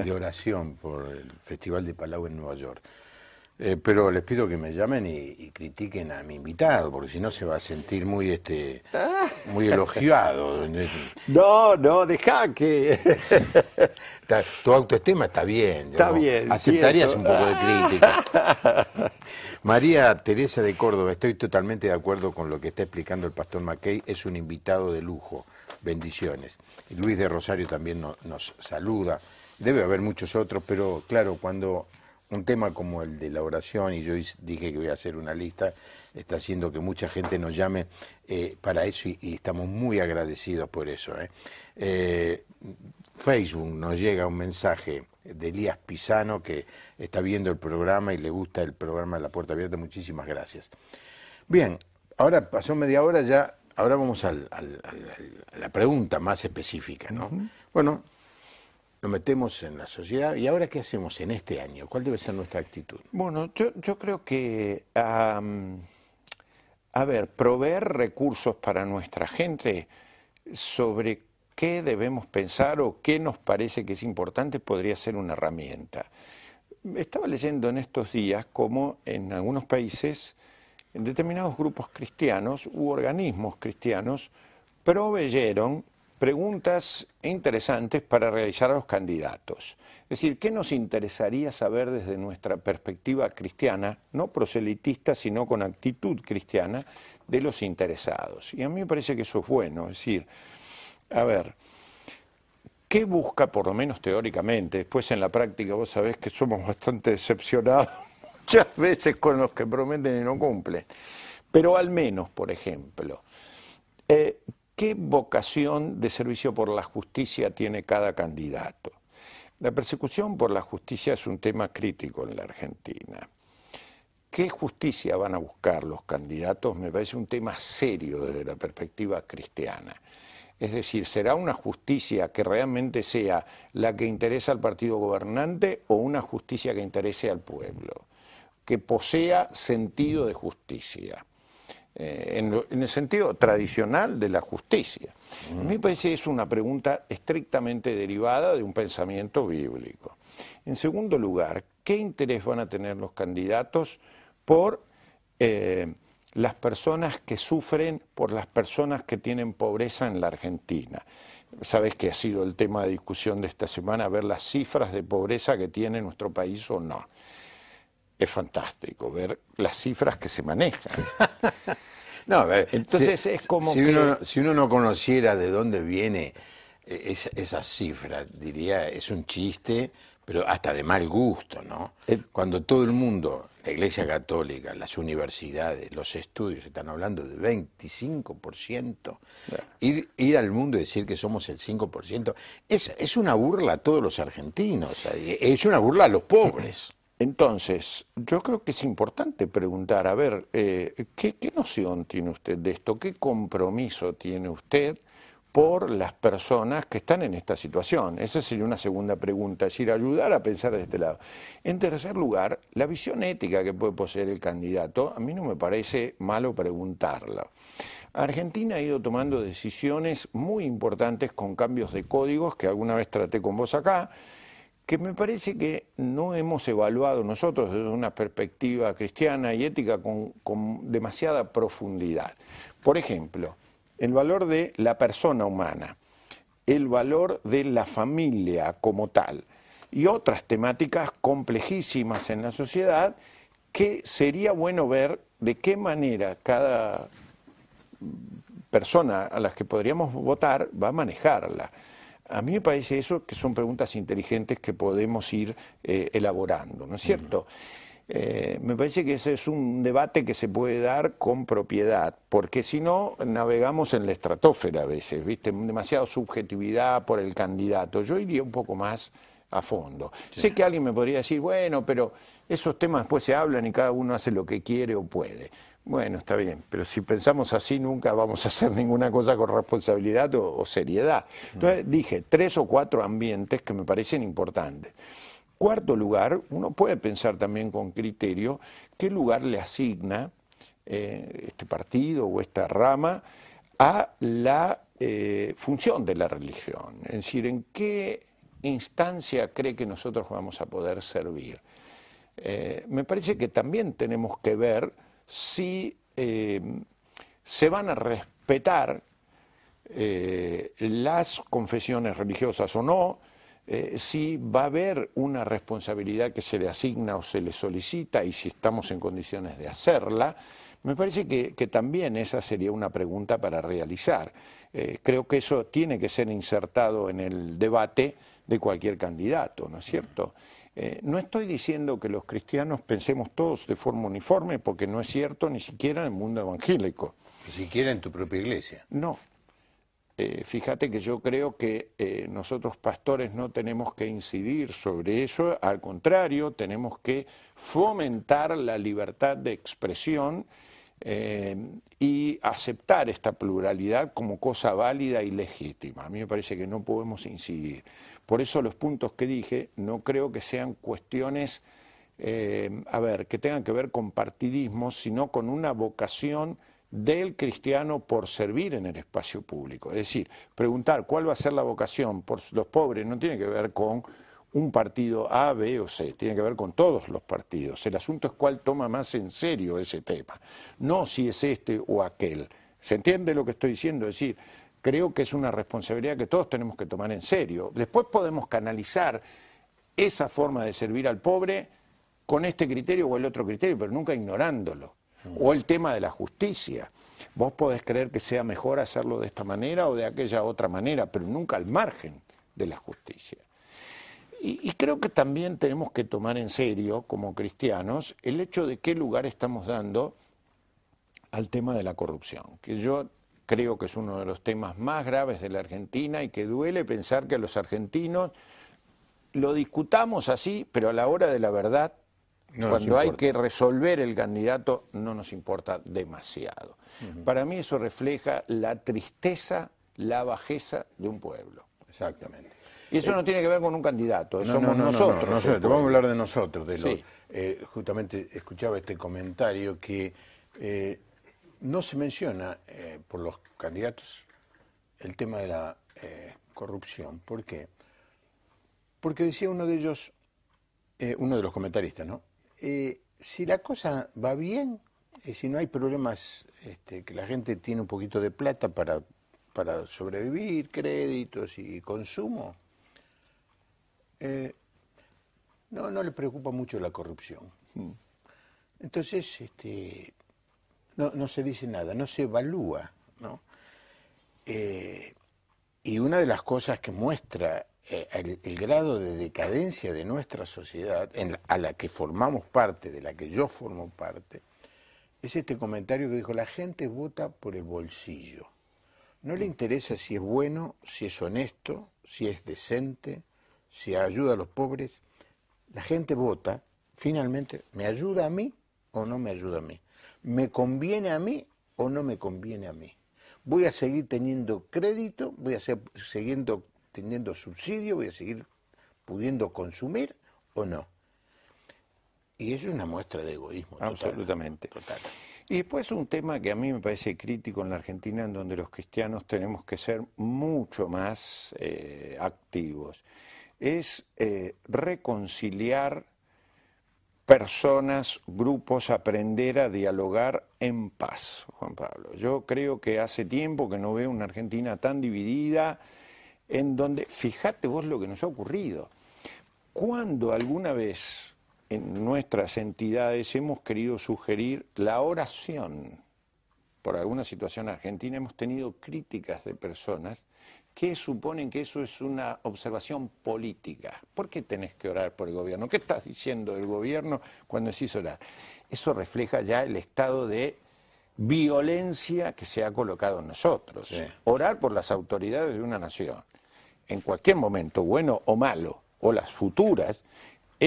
Speaker 1: de oración por el Festival de Palau en Nueva York. Eh, pero les pido que me llamen y, critiquen a mi invitado, porque si no se va a sentir muy este muy elogiado.
Speaker 2: no, no, deja que.
Speaker 1: tu autoestima está bien. Está bien. Aceptarías un poco de
Speaker 2: crítica.
Speaker 1: María Teresa de Córdoba, estoy totalmente de acuerdo con lo que está explicando el pastor McKay, es un invitado de lujo. Bendiciones. Luis de Rosario también nos saluda. Debe haber muchos otros, pero claro, cuando un tema como el de la oración, y yo dije que voy a hacer una lista, está haciendo que mucha gente nos llame eh, para eso y, estamos muy agradecidos por eso. ¿eh? Eh, Facebook nos llega un mensaje de Elías Pisano que está viendo el programa y le gusta el programa de La Puerta Abierta. Muchísimas gracias. Bien, ahora pasó media hora ya. Ahora vamos a la pregunta más específica, ¿no? Bueno, nos metemos en la sociedad. ¿Y ahora qué hacemos en este año? ¿Cuál debe ser nuestra actitud?
Speaker 2: Bueno, yo, creo que, a ver, proveer recursos para nuestra gente sobre qué debemos pensar o qué nos parece que es importante podría ser una herramienta. Estaba leyendo en estos días cómo en algunos países, en determinados grupos cristianos u organismos cristianos, proveyeron preguntas interesantes para realizar a los candidatos. Es decir, ¿qué nos interesaría saber desde nuestra perspectiva cristiana, no proselitista, sino con actitud cristiana, de los interesados? Y a mí me parece que eso es bueno, es decir, a ver, ¿qué busca, por lo menos teóricamente? Después en la práctica vos sabés que somos bastante decepcionados muchas veces con los que prometen y no cumplen, pero al menos, por ejemplo, eh, ¿Qué vocación de servicio por la justicia tiene cada candidato? La persecución por la justicia es un tema crítico en la Argentina. ¿Qué justicia van a buscar los candidatos? Me parece un tema serio desde la perspectiva cristiana. Es decir, ¿será una justicia que realmente sea la que interesa al partido gobernante o una justicia que interese al pueblo? Que posea sentido de justicia. Eh, en, el sentido tradicional de la justicia. A mí me parece que es una pregunta estrictamente derivada de un pensamiento bíblico. En segundo lugar, ¿qué interés van a tener los candidatos por eh, las personas que sufren, por las personas que tienen pobreza en la Argentina? Sabes que ha sido el tema de discusión de esta semana, ver las cifras de pobreza que tiene nuestro país o no es fantástico ver las cifras que se manejan. Eh, entonces es como que... uno, si uno no conociera de
Speaker 1: dónde viene eh, esa cifra, cifra diría, es un chiste, pero hasta de mal gusto, ¿no? Eh, Cuando todo el mundo, la Iglesia Católica, las universidades, los estudios, están hablando de 25%, ir, ir al mundo y decir que somos el 5%, es, es una burla a todos los argentinos, es
Speaker 2: una burla a los pobres. Entonces, yo creo que es importante preguntar, a ver, eh, ¿qué, ¿qué, noción tiene usted de esto? ¿Qué compromiso tiene usted por las personas que están en esta situación? Esa sería una segunda pregunta, es decir, ayudar a pensar de este lado. En tercer lugar, la visión ética que puede poseer el candidato, a mí no me parece malo preguntarla. Argentina ha ido tomando decisiones muy importantes con cambios de códigos que alguna vez traté con vos acá que me parece que no hemos evaluado nosotros desde una perspectiva cristiana y ética con, demasiada profundidad. Por ejemplo, el valor de la persona humana, el valor de la familia como tal y otras temáticas complejísimas en la sociedad que sería bueno ver de qué manera cada persona a las que podríamos votar va a manejarla. A mí me parece eso que son preguntas inteligentes que podemos ir eh, elaborando, ¿no es cierto? Eh, me parece que ese es un debate que se puede dar con propiedad, porque si no, navegamos en la estratosfera a veces, ¿viste? Demasiada subjetividad por el candidato. Yo iría un poco más a fondo. Sé que alguien me podría decir, bueno, pero esos temas después se hablan y cada uno hace lo que quiere o puede. Bueno, está bien, pero si pensamos así nunca vamos a hacer ninguna cosa con responsabilidad o, seriedad. Entonces dije tres o cuatro ambientes que me parecen importantes. Cuarto lugar, uno puede pensar también con criterio qué lugar le asigna eh, este partido o esta rama a la eh, función de la religión, es decir, en qué instancia cree que nosotros vamos a poder servir. Eh, me parece que también tenemos que ver si eh, se van a respetar eh, las confesiones religiosas o no, eh, si va a haber una responsabilidad que se le asigna o se le solicita y si estamos en condiciones de hacerla, me parece que, también esa sería una pregunta para realizar. creo que eso tiene que ser insertado en el debate de cualquier candidato, ¿no es cierto? Eh, no estoy diciendo que los cristianos pensemos todos de forma uniforme, porque no es cierto ni siquiera en el mundo evangélico.
Speaker 1: Ni siquiera en tu propia iglesia.
Speaker 2: No. Eh, fíjate que yo creo que eh, nosotros pastores no tenemos que incidir sobre eso, al contrario, tenemos que fomentar la libertad de expresión eh, y aceptar esta pluralidad como cosa válida y legítima. A mí me parece que no podemos incidir. Por eso los puntos que dije no creo que sean cuestiones, eh, a ver, que tengan que ver con partidismo, sino con una vocación del cristiano por servir en el espacio público. Es decir, preguntar cuál va a ser la vocación por los pobres no tiene que ver con un partido A, B o C, tiene que ver con todos los partidos. El asunto es cuál toma más en serio ese tema, no si es este o aquel. ¿Se entiende lo que estoy diciendo? Es decir, creo que es una responsabilidad que todos tenemos que tomar en serio. Después podemos canalizar esa forma de servir al pobre con este criterio o el otro criterio, pero nunca ignorándolo. O el tema de la justicia. Vos podés creer que sea mejor hacerlo de esta manera o de aquella otra manera, pero nunca al margen de la justicia. Y, creo que también tenemos que tomar en serio, como cristianos, el hecho de qué lugar estamos dando al tema de la corrupción, que yo creo que es uno de los temas más graves de la Argentina y que duele pensar que los argentinos lo discutamos así, pero a la hora de la verdad, cuando hay que resolver el candidato, no nos importa demasiado. Para mí eso refleja la tristeza, la bajeza de un pueblo. Exactamente. Y eso eh, no tiene que ver con un candidato, somos nosotros. vamos a hablar
Speaker 1: de nosotros. De eh, justamente escuchaba este comentario que eh, no se menciona por los candidatos el tema de la corrupción. ¿Por qué? Porque decía uno de ellos, uno de los comentaristas, ¿no? si la cosa va bien, si no hay problemas, este, que la gente tiene un poquito de plata para, para sobrevivir, créditos y consumo, eh, no, no le preocupa mucho la corrupción. Hmm. Entonces, este, no, se dice nada, no se evalúa. Eh, y una de las cosas que muestra eh, el, grado de decadencia de nuestra sociedad, a la que formamos parte, de la que yo formo parte, es este comentario que dijo, la gente vota por el bolsillo. No le hmm. interesa si es bueno, si es honesto, si es decente, si ayuda a los pobres, la gente vota, finalmente, ¿me ayuda a mí o no me ayuda a mí? ¿Me conviene a mí o no me conviene a mí? ¿Voy a seguir teniendo crédito? ¿Voy a seguir teniendo subsidio? ¿Voy a seguir pudiendo consumir o no? Y eso es una muestra de egoísmo. Absolutamente.
Speaker 2: Y después un tema que a mí me parece crítico en la Argentina, en donde los cristianos tenemos que ser mucho más eh, activos es eh, reconciliar personas, grupos, aprender a dialogar en paz, Juan Pablo. Yo creo que hace tiempo que no veo una Argentina tan dividida, en donde, fíjate vos lo que nos ha ocurrido, cuando alguna vez en nuestras entidades hemos querido sugerir la oración por alguna situación argentina, hemos tenido críticas de personas que suponen que eso es una observación política. ¿Por qué tenés que orar por el gobierno? ¿Qué estás diciendo el gobierno cuando decís orar? Eso refleja ya el estado de violencia que se ha colocado en nosotros. Orar por las autoridades de una nación, en cualquier momento, bueno o malo, o las futuras,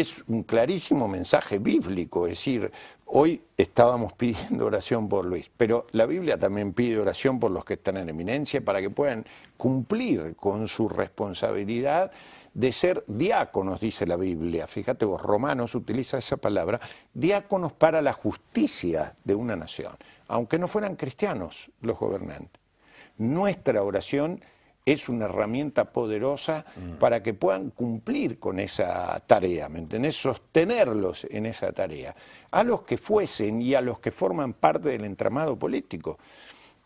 Speaker 2: es un clarísimo mensaje bíblico, es decir, hoy estábamos pidiendo oración por Luis, pero la Biblia también pide oración por los que están en eminencia para que puedan cumplir con su responsabilidad de ser diáconos, dice la Biblia. Fíjate vos, Romanos utiliza esa palabra, diáconos para la justicia de una nación, aunque no fueran cristianos los gobernantes. Nuestra oración es una herramienta poderosa mm. para que puedan cumplir con esa tarea, ¿me entendés? Sostenerlos en esa tarea, a los que fuesen y a los que forman parte del entramado político,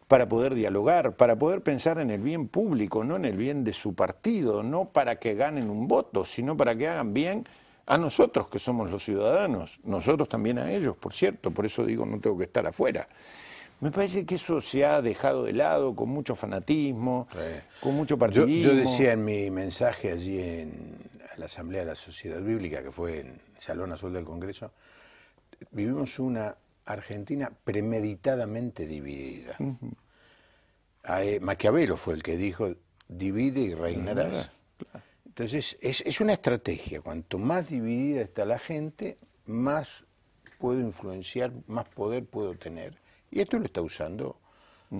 Speaker 2: para poder dialogar, para poder pensar en el bien público, no en el bien de su partido, no para que ganen un voto, sino para que hagan bien a nosotros que somos los ciudadanos, nosotros también a ellos, por cierto, por eso digo no tengo que estar afuera. Me parece que eso se ha dejado de lado con mucho fanatismo, con mucho partidismo. Yo, decía en mi mensaje allí en la Asamblea de la Sociedad Bíblica, que
Speaker 1: fue en Salón Azul del Congreso, vivimos una Argentina premeditadamente dividida. Maquiavelo fue el que dijo, divide y reinarás. Entonces, es, es una estrategia. Cuanto más dividida está la gente, más puedo influenciar, más poder puedo tener y esto lo está usando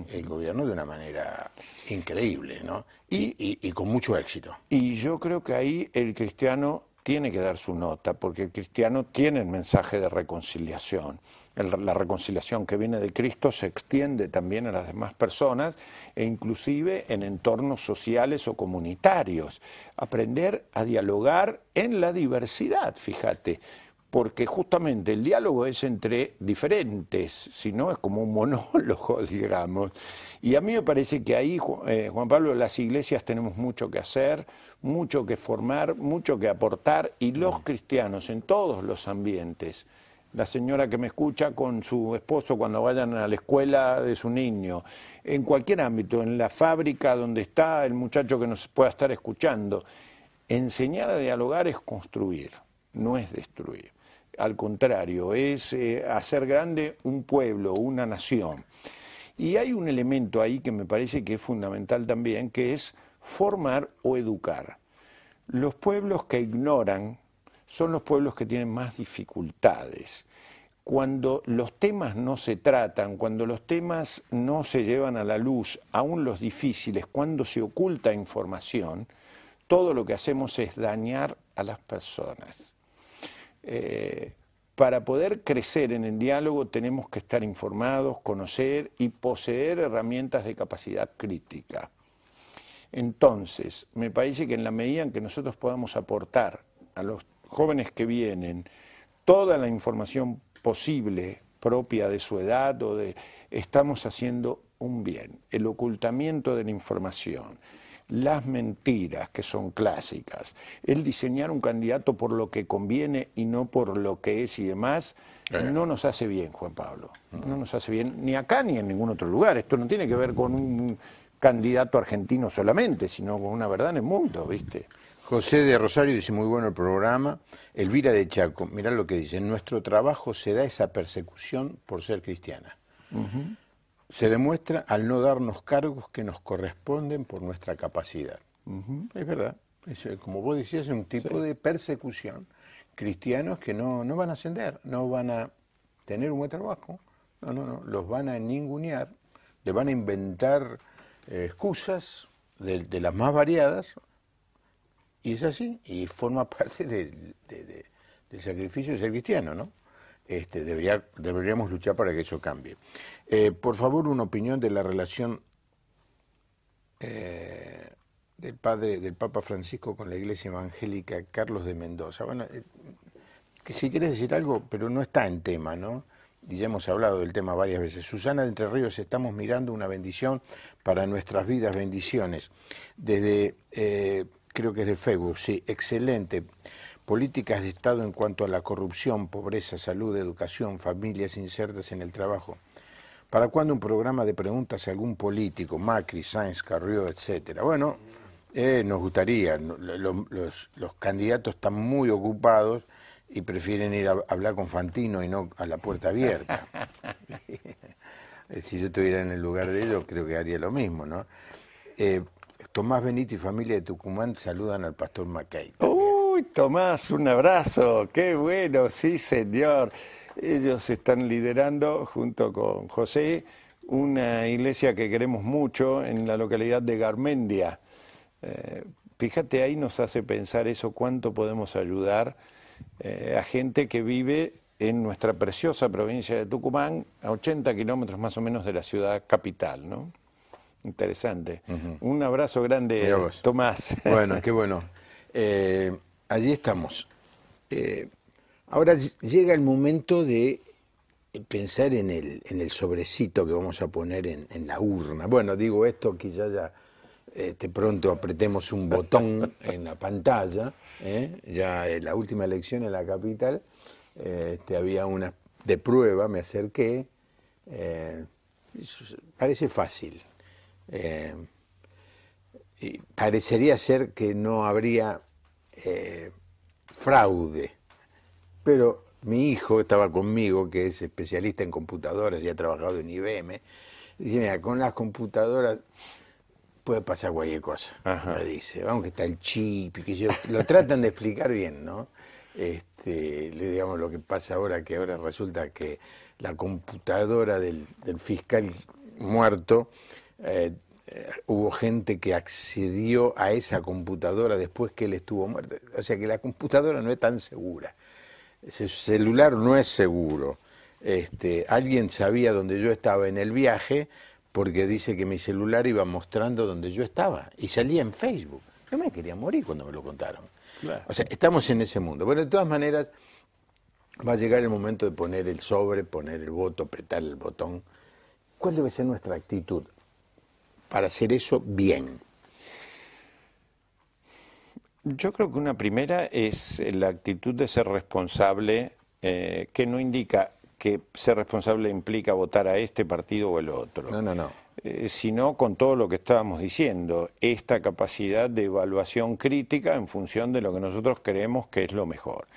Speaker 1: el gobierno de una manera increíble, ¿no?
Speaker 2: Y, con mucho éxito. Y yo creo que ahí el cristiano tiene que dar su nota, porque el cristiano tiene el mensaje de reconciliación. la reconciliación que viene de Cristo se extiende también a las demás personas e inclusive en entornos sociales o comunitarios. Aprender a dialogar en la diversidad, fíjate porque justamente el diálogo es entre diferentes, si no es como un monólogo, digamos. Y a mí me parece que ahí, eh, Juan Pablo, las iglesias tenemos mucho que hacer, mucho que formar, mucho que aportar, y los cristianos en todos los ambientes, la señora que me escucha con su esposo cuando vayan a la escuela de su niño, en cualquier ámbito, en la fábrica donde está el muchacho que nos pueda estar escuchando, enseñar a dialogar es construir, no es destruir al contrario, es eh, hacer grande un pueblo, una nación. Y hay un elemento ahí que me parece que es fundamental también, que es formar o educar. Los pueblos que ignoran son los pueblos que tienen más dificultades. Cuando los temas no se tratan, cuando los temas no se llevan a la luz, aún los difíciles, cuando se oculta información, todo lo que hacemos es dañar a las personas. Eh, para poder crecer en el diálogo tenemos que estar informados, conocer y poseer herramientas de capacidad crítica. Entonces, me parece que en la medida en que nosotros podamos aportar a los jóvenes que vienen toda la información posible propia de su edad o de estamos haciendo un bien, el ocultamiento de la información las mentiras, que son clásicas, el diseñar un candidato por lo que conviene y no por lo que es y demás, eh. no nos hace bien, Juan Pablo. No nos hace bien ni acá ni en ningún otro lugar. Esto no tiene que ver con un candidato argentino solamente, sino con una verdad en el mundo,
Speaker 1: ¿viste? José de Rosario dice muy bueno el programa. Elvira de Chaco, mirá lo que dice, nuestro trabajo se da esa persecución por ser cristiana se demuestra al no darnos cargos que nos corresponden por nuestra capacidad. Es verdad. Eh, como vos decías, es un tipo de persecución. Cristianos que no, van a ascender, no van a tener un buen trabajo, no, no, no, los van a ningunear, le van a inventar eh, excusas de, las más variadas, y es así, y forma parte del sacrificio de ser cristiano, ¿no? Este, deberíamos luchar para que eso cambie. Eh, por favor, una opinión de la relación eh, del padre del Papa Francisco con la Iglesia Evangélica Carlos de Mendoza. Bueno, eh, que si quieres decir algo, pero no está en tema, ¿no? Y ya hemos hablado del tema varias veces. Susana de Entre Ríos, estamos mirando una bendición para nuestras vidas, bendiciones. Desde, creo que es de Facebook, sí, excelente políticas de Estado en cuanto a la corrupción, pobreza, salud, educación, familias insertas en el trabajo. ¿Para cuándo un programa de preguntas a algún político, Macri, Sainz, Carrió, etcétera? Bueno, eh, nos gustaría, los, candidatos están muy ocupados y prefieren ir a hablar con Fantino y no a la puerta abierta. Eh, si yo estuviera en el lugar de ellos, creo que haría lo mismo, ¿no? Eh, Tomás Benito y familia de Tucumán saludan al pastor Mackay.
Speaker 2: Uy, Tomás, un abrazo, qué bueno, sí señor. Ellos están liderando junto con José una iglesia que queremos mucho en la localidad de Garmendia. Eh, fíjate, ahí nos hace pensar eso, cuánto podemos ayudar eh, a gente que vive en nuestra preciosa provincia de Tucumán, a 80 kilómetros más o menos de la ciudad capital, ¿no? Interesante. Un abrazo grande, Tomás. Bueno, qué bueno. Eh, allí estamos. Eh,
Speaker 1: ahora llega el momento de pensar en el, en el sobrecito que vamos a poner en, la urna. Bueno, digo esto, que ya este, pronto apretemos un botón en la pantalla. ¿eh? Ya en la última elección en la capital este, había una de prueba, me acerqué. Eh, parece fácil. y parecería ser que no habría eh, fraude. Pero mi hijo estaba conmigo, que es especialista en computadoras y ha trabajado en IBM, dice, mira, con las computadoras puede pasar cualquier cosa. dice, vamos que está el chip, que lo tratan de explicar bien, ¿no? Este, digamos lo que pasa ahora, que ahora resulta que la computadora del, fiscal muerto eh, eh, hubo gente que accedió a esa computadora después que él estuvo muerto. O sea que la computadora no es tan segura. Ese celular no es seguro. Este, alguien sabía dónde yo estaba en el viaje porque dice que mi celular iba mostrando dónde yo estaba y salía en Facebook. Yo me quería morir cuando me lo contaron. O sea, estamos en ese mundo. Bueno, de todas maneras, va a llegar el momento de poner el sobre, poner el voto, apretar el botón.
Speaker 2: ¿Cuál debe ser nuestra actitud? para hacer eso bien? Yo creo que una primera es eh, la actitud de ser responsable, eh, que no indica que ser responsable implica votar a este partido o el otro. No, no, no. Eh, sino con todo lo que estábamos diciendo, esta capacidad de evaluación crítica en función de lo que nosotros creemos que es lo mejor.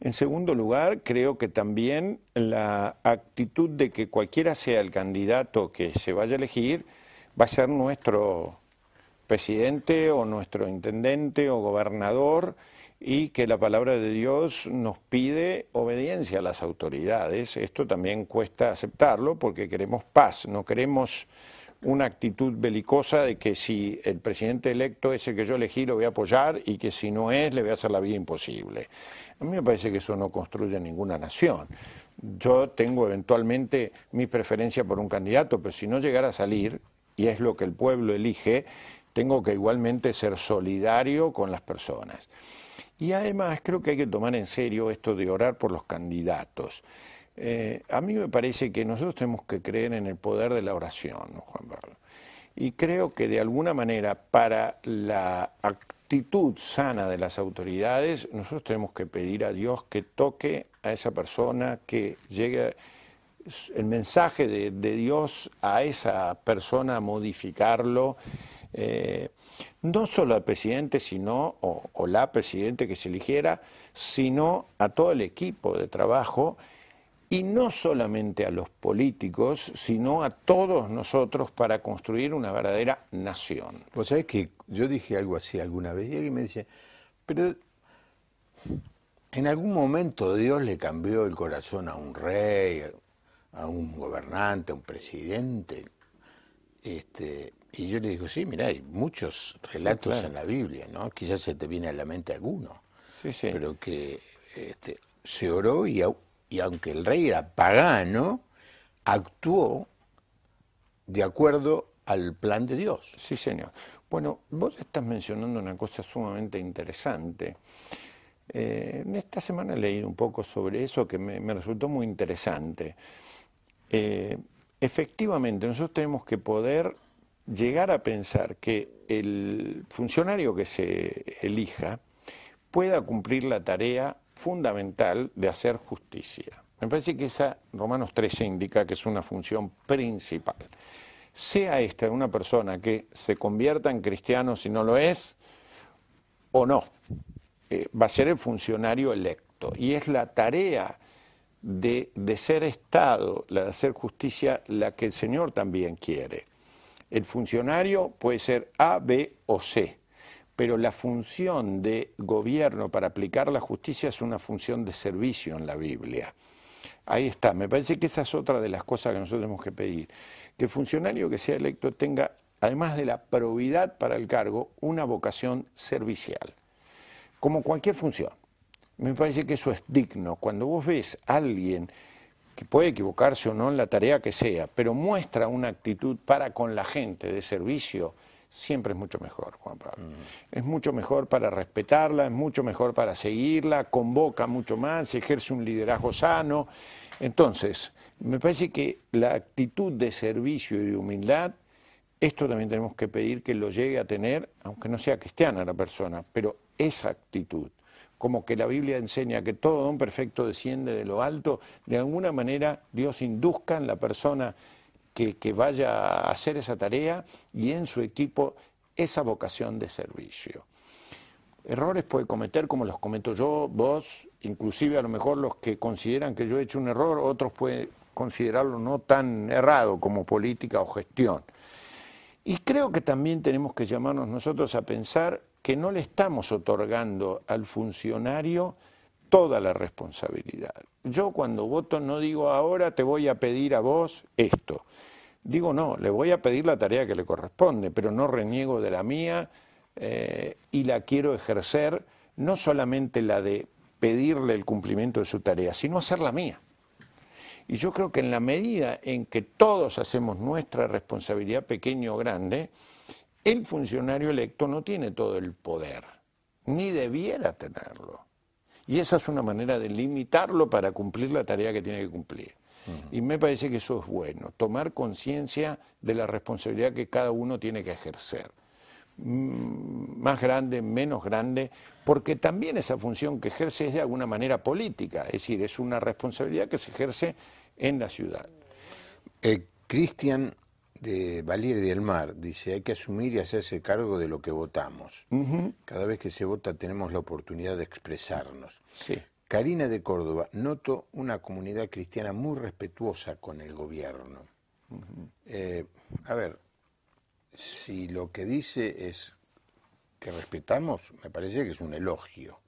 Speaker 2: En segundo lugar, creo que también la actitud de que cualquiera sea el candidato que se vaya a elegir, va a ser nuestro presidente o nuestro intendente o gobernador y que la palabra de Dios nos pide obediencia a las autoridades. Esto también cuesta aceptarlo porque queremos paz, no queremos una actitud belicosa de que si el presidente electo es el que yo elegí lo voy a apoyar y que si no es le voy a hacer la vida imposible. A mí me parece que eso no construye ninguna nación. Yo tengo eventualmente mi preferencia por un candidato, pero si no llegara a salir, y es lo que el pueblo elige, tengo que igualmente ser solidario con las personas. Y además creo que hay que tomar en serio esto de orar por los candidatos. Eh, a mí me parece que nosotros tenemos que creer en el poder de la oración, Juan Pablo. Y creo que de alguna manera para la actitud sana de las autoridades, nosotros tenemos que pedir a Dios que toque a esa persona, que llegue el mensaje de, Dios a esa persona, modificarlo, eh, no solo al presidente, sino, o, la presidente que se eligiera, sino a todo el equipo de trabajo y no solamente a los políticos, sino a todos nosotros para construir una verdadera nación. Vos sabés que yo dije algo así alguna vez y alguien me dice, pero en algún
Speaker 1: momento Dios le cambió el corazón a un rey, a un gobernante, a un presidente. Este, y yo le digo, sí, mira, hay muchos relatos en la Biblia, ¿no? Quizás se te viene a la mente alguno, pero que este, se oró y, aunque el rey era pagano, actuó
Speaker 2: de acuerdo al plan de Dios. Sí, señor. Bueno, vos estás mencionando una cosa sumamente interesante. Eh, esta semana he leído un poco sobre eso que me resultó muy interesante. Eh, efectivamente, nosotros tenemos que poder llegar a pensar que el funcionario que se elija pueda cumplir la tarea fundamental de hacer justicia. Me parece que esa, Romanos 3 indica que es una función principal. Sea esta una persona que se convierta en cristiano si no lo es, o no, eh, va a ser el funcionario electo. Y es la tarea de, ser Estado, la de hacer justicia, la que el Señor también quiere. El funcionario puede ser A, B o C, pero la función de gobierno para aplicar la justicia es una función de servicio en la Biblia. Ahí está, me parece que esa es otra de las cosas que nosotros tenemos que pedir, que el funcionario que sea electo tenga, además de la probidad para el cargo, una vocación servicial, como cualquier función. Me parece que eso es digno. Cuando vos ves a alguien que puede equivocarse o no en la tarea que sea, pero muestra una actitud para con la gente de servicio, siempre es mucho mejor, Juan Pablo. Mm. Es mucho mejor para respetarla, es mucho mejor para seguirla, convoca mucho más, ejerce un liderazgo sano. Entonces, me parece que la actitud de servicio y de humildad, esto también tenemos que pedir que lo llegue a tener, aunque no sea cristiana la persona, pero esa actitud como que la Biblia enseña que todo don perfecto desciende de lo alto, de alguna manera Dios induzca en la persona que, vaya a hacer esa tarea y en su equipo esa vocación de servicio. Errores puede cometer como los cometo yo, vos, inclusive a lo mejor los que consideran que yo he hecho un error, otros pueden considerarlo no tan errado como política o gestión. Y creo que también tenemos que llamarnos nosotros a pensar que no le estamos otorgando al funcionario toda la responsabilidad. Yo cuando voto no digo ahora te voy a pedir a vos esto. Digo no, le voy a pedir la tarea que le corresponde, pero no reniego de la mía eh, y la quiero ejercer, no solamente la de pedirle el cumplimiento de su tarea, sino hacer la mía. Y yo creo que en la medida en que todos hacemos nuestra responsabilidad pequeño o grande, el funcionario electo no tiene todo el poder, ni debiera tenerlo. Y esa es una manera de limitarlo para cumplir la tarea que tiene que cumplir. Y me parece que eso es bueno, tomar conciencia de la responsabilidad que cada uno tiene que ejercer. Mm, más grande, menos grande, porque también esa función que ejerce es de alguna manera política, es decir, es una responsabilidad que se ejerce en la ciudad. Eh,
Speaker 1: Cristian, de Valier del Mar dice, hay que asumir y hacerse cargo de lo que votamos. Cada vez que se vota tenemos la oportunidad de expresarnos. Karina de Córdoba, noto una comunidad cristiana muy respetuosa con el gobierno. Eh, a ver, si lo que dice es que respetamos, me parece que es un elogio.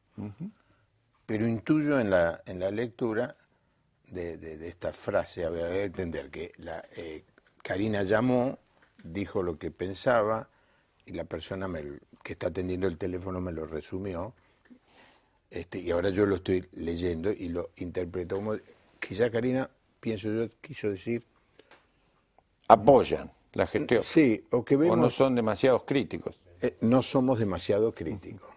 Speaker 1: Pero intuyo en la, en la lectura de, esta frase, a entender que la eh, Karina llamó, dijo lo que pensaba y la persona que está atendiendo el teléfono me lo resumió. Este, y ahora yo lo estoy leyendo y lo interpreto como. Quizá Karina, pienso yo, quiso decir. Apoyan la gestión. Sí, o que vemos. no son demasiados críticos. Eh, no somos demasiado críticos.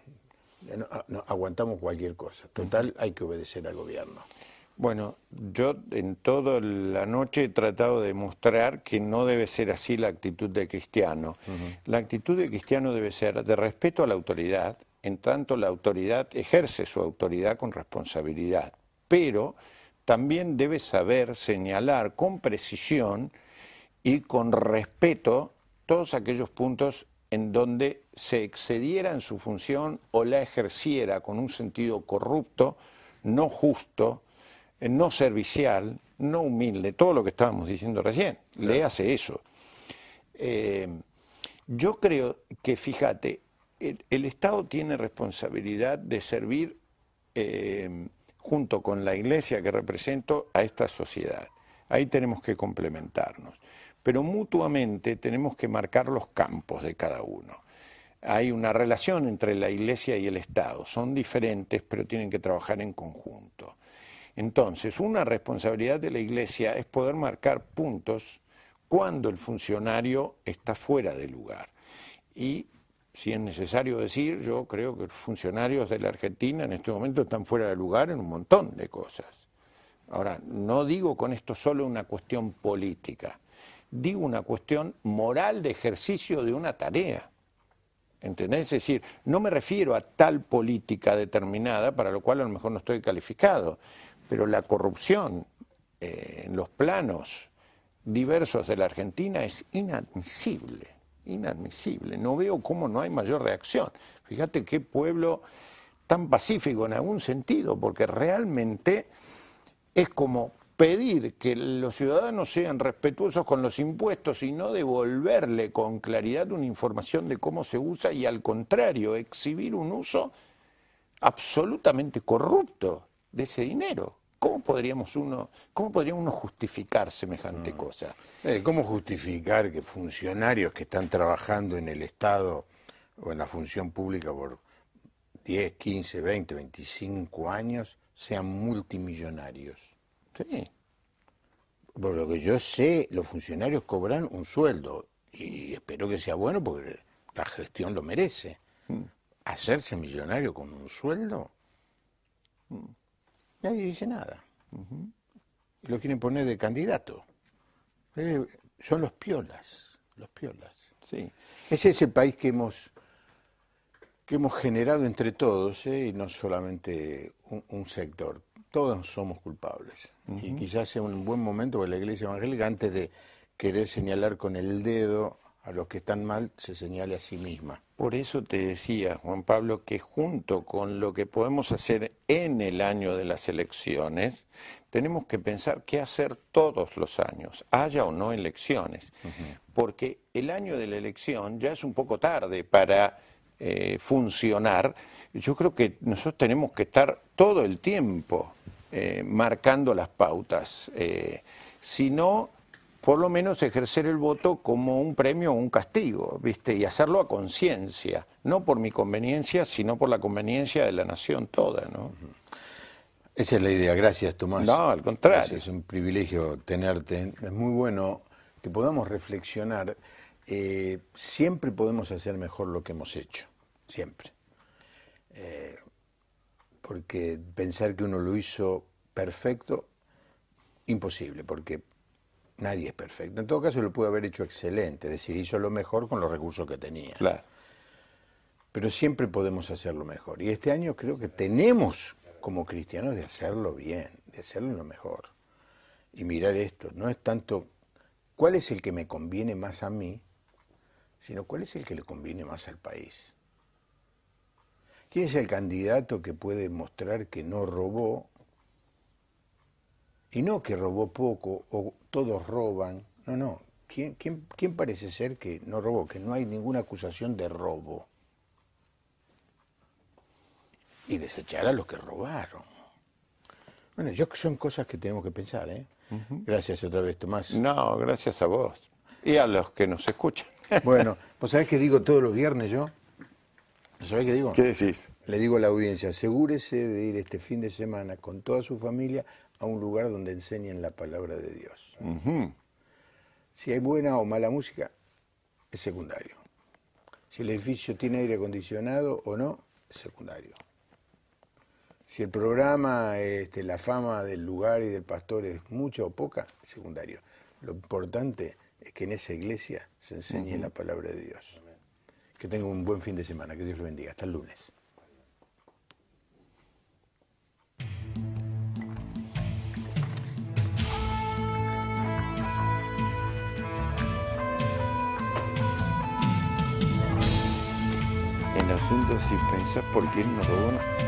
Speaker 1: Eh, ah, aguantamos cualquier cosa. Total, hay que obedecer al gobierno.
Speaker 2: Bueno, yo en toda la noche he tratado de mostrar que no debe ser así la actitud de cristiano. La actitud de cristiano debe ser de respeto a la autoridad, en tanto la autoridad ejerce su autoridad con responsabilidad, pero también debe saber señalar con precisión y con respeto todos aquellos puntos en donde se excediera en su función o la ejerciera con un sentido corrupto, no justo, no servicial, no humilde, todo lo que estábamos diciendo recién, le hace eso. Eh, yo creo que, fíjate, el, Estado tiene responsabilidad de servir eh, junto con la Iglesia que represento a esta sociedad. Ahí tenemos que complementarnos, pero mutuamente tenemos que marcar los campos de cada uno. Hay una relación entre la Iglesia y el Estado, son diferentes, pero tienen que trabajar en conjunto. Entonces, una responsabilidad de la Iglesia es poder marcar puntos cuando el funcionario está fuera de lugar. Y si es necesario decir, yo creo que los funcionarios de la Argentina en este momento están fuera de lugar en un montón de cosas. Ahora, no digo con esto solo una cuestión política, digo una cuestión moral de ejercicio de una tarea. ¿Entendés? Es decir, no me refiero a tal política determinada para lo cual a lo mejor no estoy calificado, pero la corrupción eh, en los planos diversos de la Argentina es inadmisible, inadmisible. No veo cómo no hay mayor reacción. Fíjate qué pueblo tan pacífico en algún sentido, porque realmente es como pedir que los ciudadanos sean respetuosos con los impuestos y no devolverle con claridad una información de cómo se usa y al contrario, exhibir un uso absolutamente corrupto de ese dinero. ¿Cómo, podríamos uno, ¿Cómo podría uno justificar semejante mm. cosa? Eh,
Speaker 1: ¿Cómo justificar que funcionarios que están trabajando en el Estado o en la función pública por 10, 15, 20, 25 años sean multimillonarios? Sí. Por lo que yo sé, los funcionarios cobran un sueldo y espero que sea bueno porque la gestión lo merece. Mm. ¿Hacerse millonario con un sueldo? Mm. Nadie dice nada. Lo quieren poner de candidato. Eh, son los piolas, los piolas. Sí. Es ese país que hemos, que hemos generado entre todos, eh, y no solamente un, sector. Todos somos culpables. Y quizás sea un buen momento para la Iglesia Evangélica, antes de
Speaker 2: querer señalar con el dedo a los que están mal se señale a sí misma. Por eso te decía, Juan Pablo, que junto con lo que podemos hacer en el año de las elecciones, tenemos que pensar qué hacer todos los años, haya o no elecciones, porque el año de la elección ya es un poco tarde para eh, funcionar. Yo creo que nosotros tenemos que estar todo el tiempo eh, marcando las pautas, eh, si no por lo menos ejercer el voto como un premio o un castigo, ¿viste? Y hacerlo a conciencia, no por mi conveniencia, sino por la conveniencia de la nación toda, ¿no? Esa es la idea, gracias Tomás. No, al contrario. es un privilegio tenerte. Es muy bueno
Speaker 1: que podamos reflexionar. Eh, siempre podemos hacer mejor lo que hemos hecho, siempre. Eh, porque pensar que uno lo hizo perfecto, imposible, porque Nadie es perfecto. En todo caso, lo pudo haber hecho excelente, es decir, hizo lo mejor con los recursos que tenía. Claro. Pero siempre podemos hacerlo mejor. Y este año creo que tenemos, como cristianos, de hacerlo bien, de hacerlo lo mejor. Y mirar esto, no es tanto cuál es el que me conviene más a mí, sino cuál es el que le conviene más al país. ¿Quién es el candidato que puede mostrar que no robó y no que robó poco o todos roban. No, no. ¿Quién, quién, parece ser que no robó? Que no hay ninguna acusación de robo. Y desechar a los que robaron. Bueno, yo que son cosas que tenemos que pensar, ¿eh? Gracias otra vez, Tomás. No, gracias a vos y a los que nos escuchan. Bueno, pues sabés qué digo todos los viernes yo. ¿Sabés qué digo? ¿Qué decís? Le digo a la audiencia, asegúrese de ir este fin de semana con toda su familia a un lugar donde enseñen la palabra de Dios. Si hay buena o mala música, es secundario. Si el edificio tiene aire acondicionado o no, es secundario. Si el programa, este, la fama del lugar y del pastor es mucha o poca, secundario. Lo importante es que en esa iglesia se enseñe la palabra de Dios. Que tenga un buen fin de semana, que Dios lo bendiga. Hasta el lunes.
Speaker 2: asunto si pensar por no lo gobierna.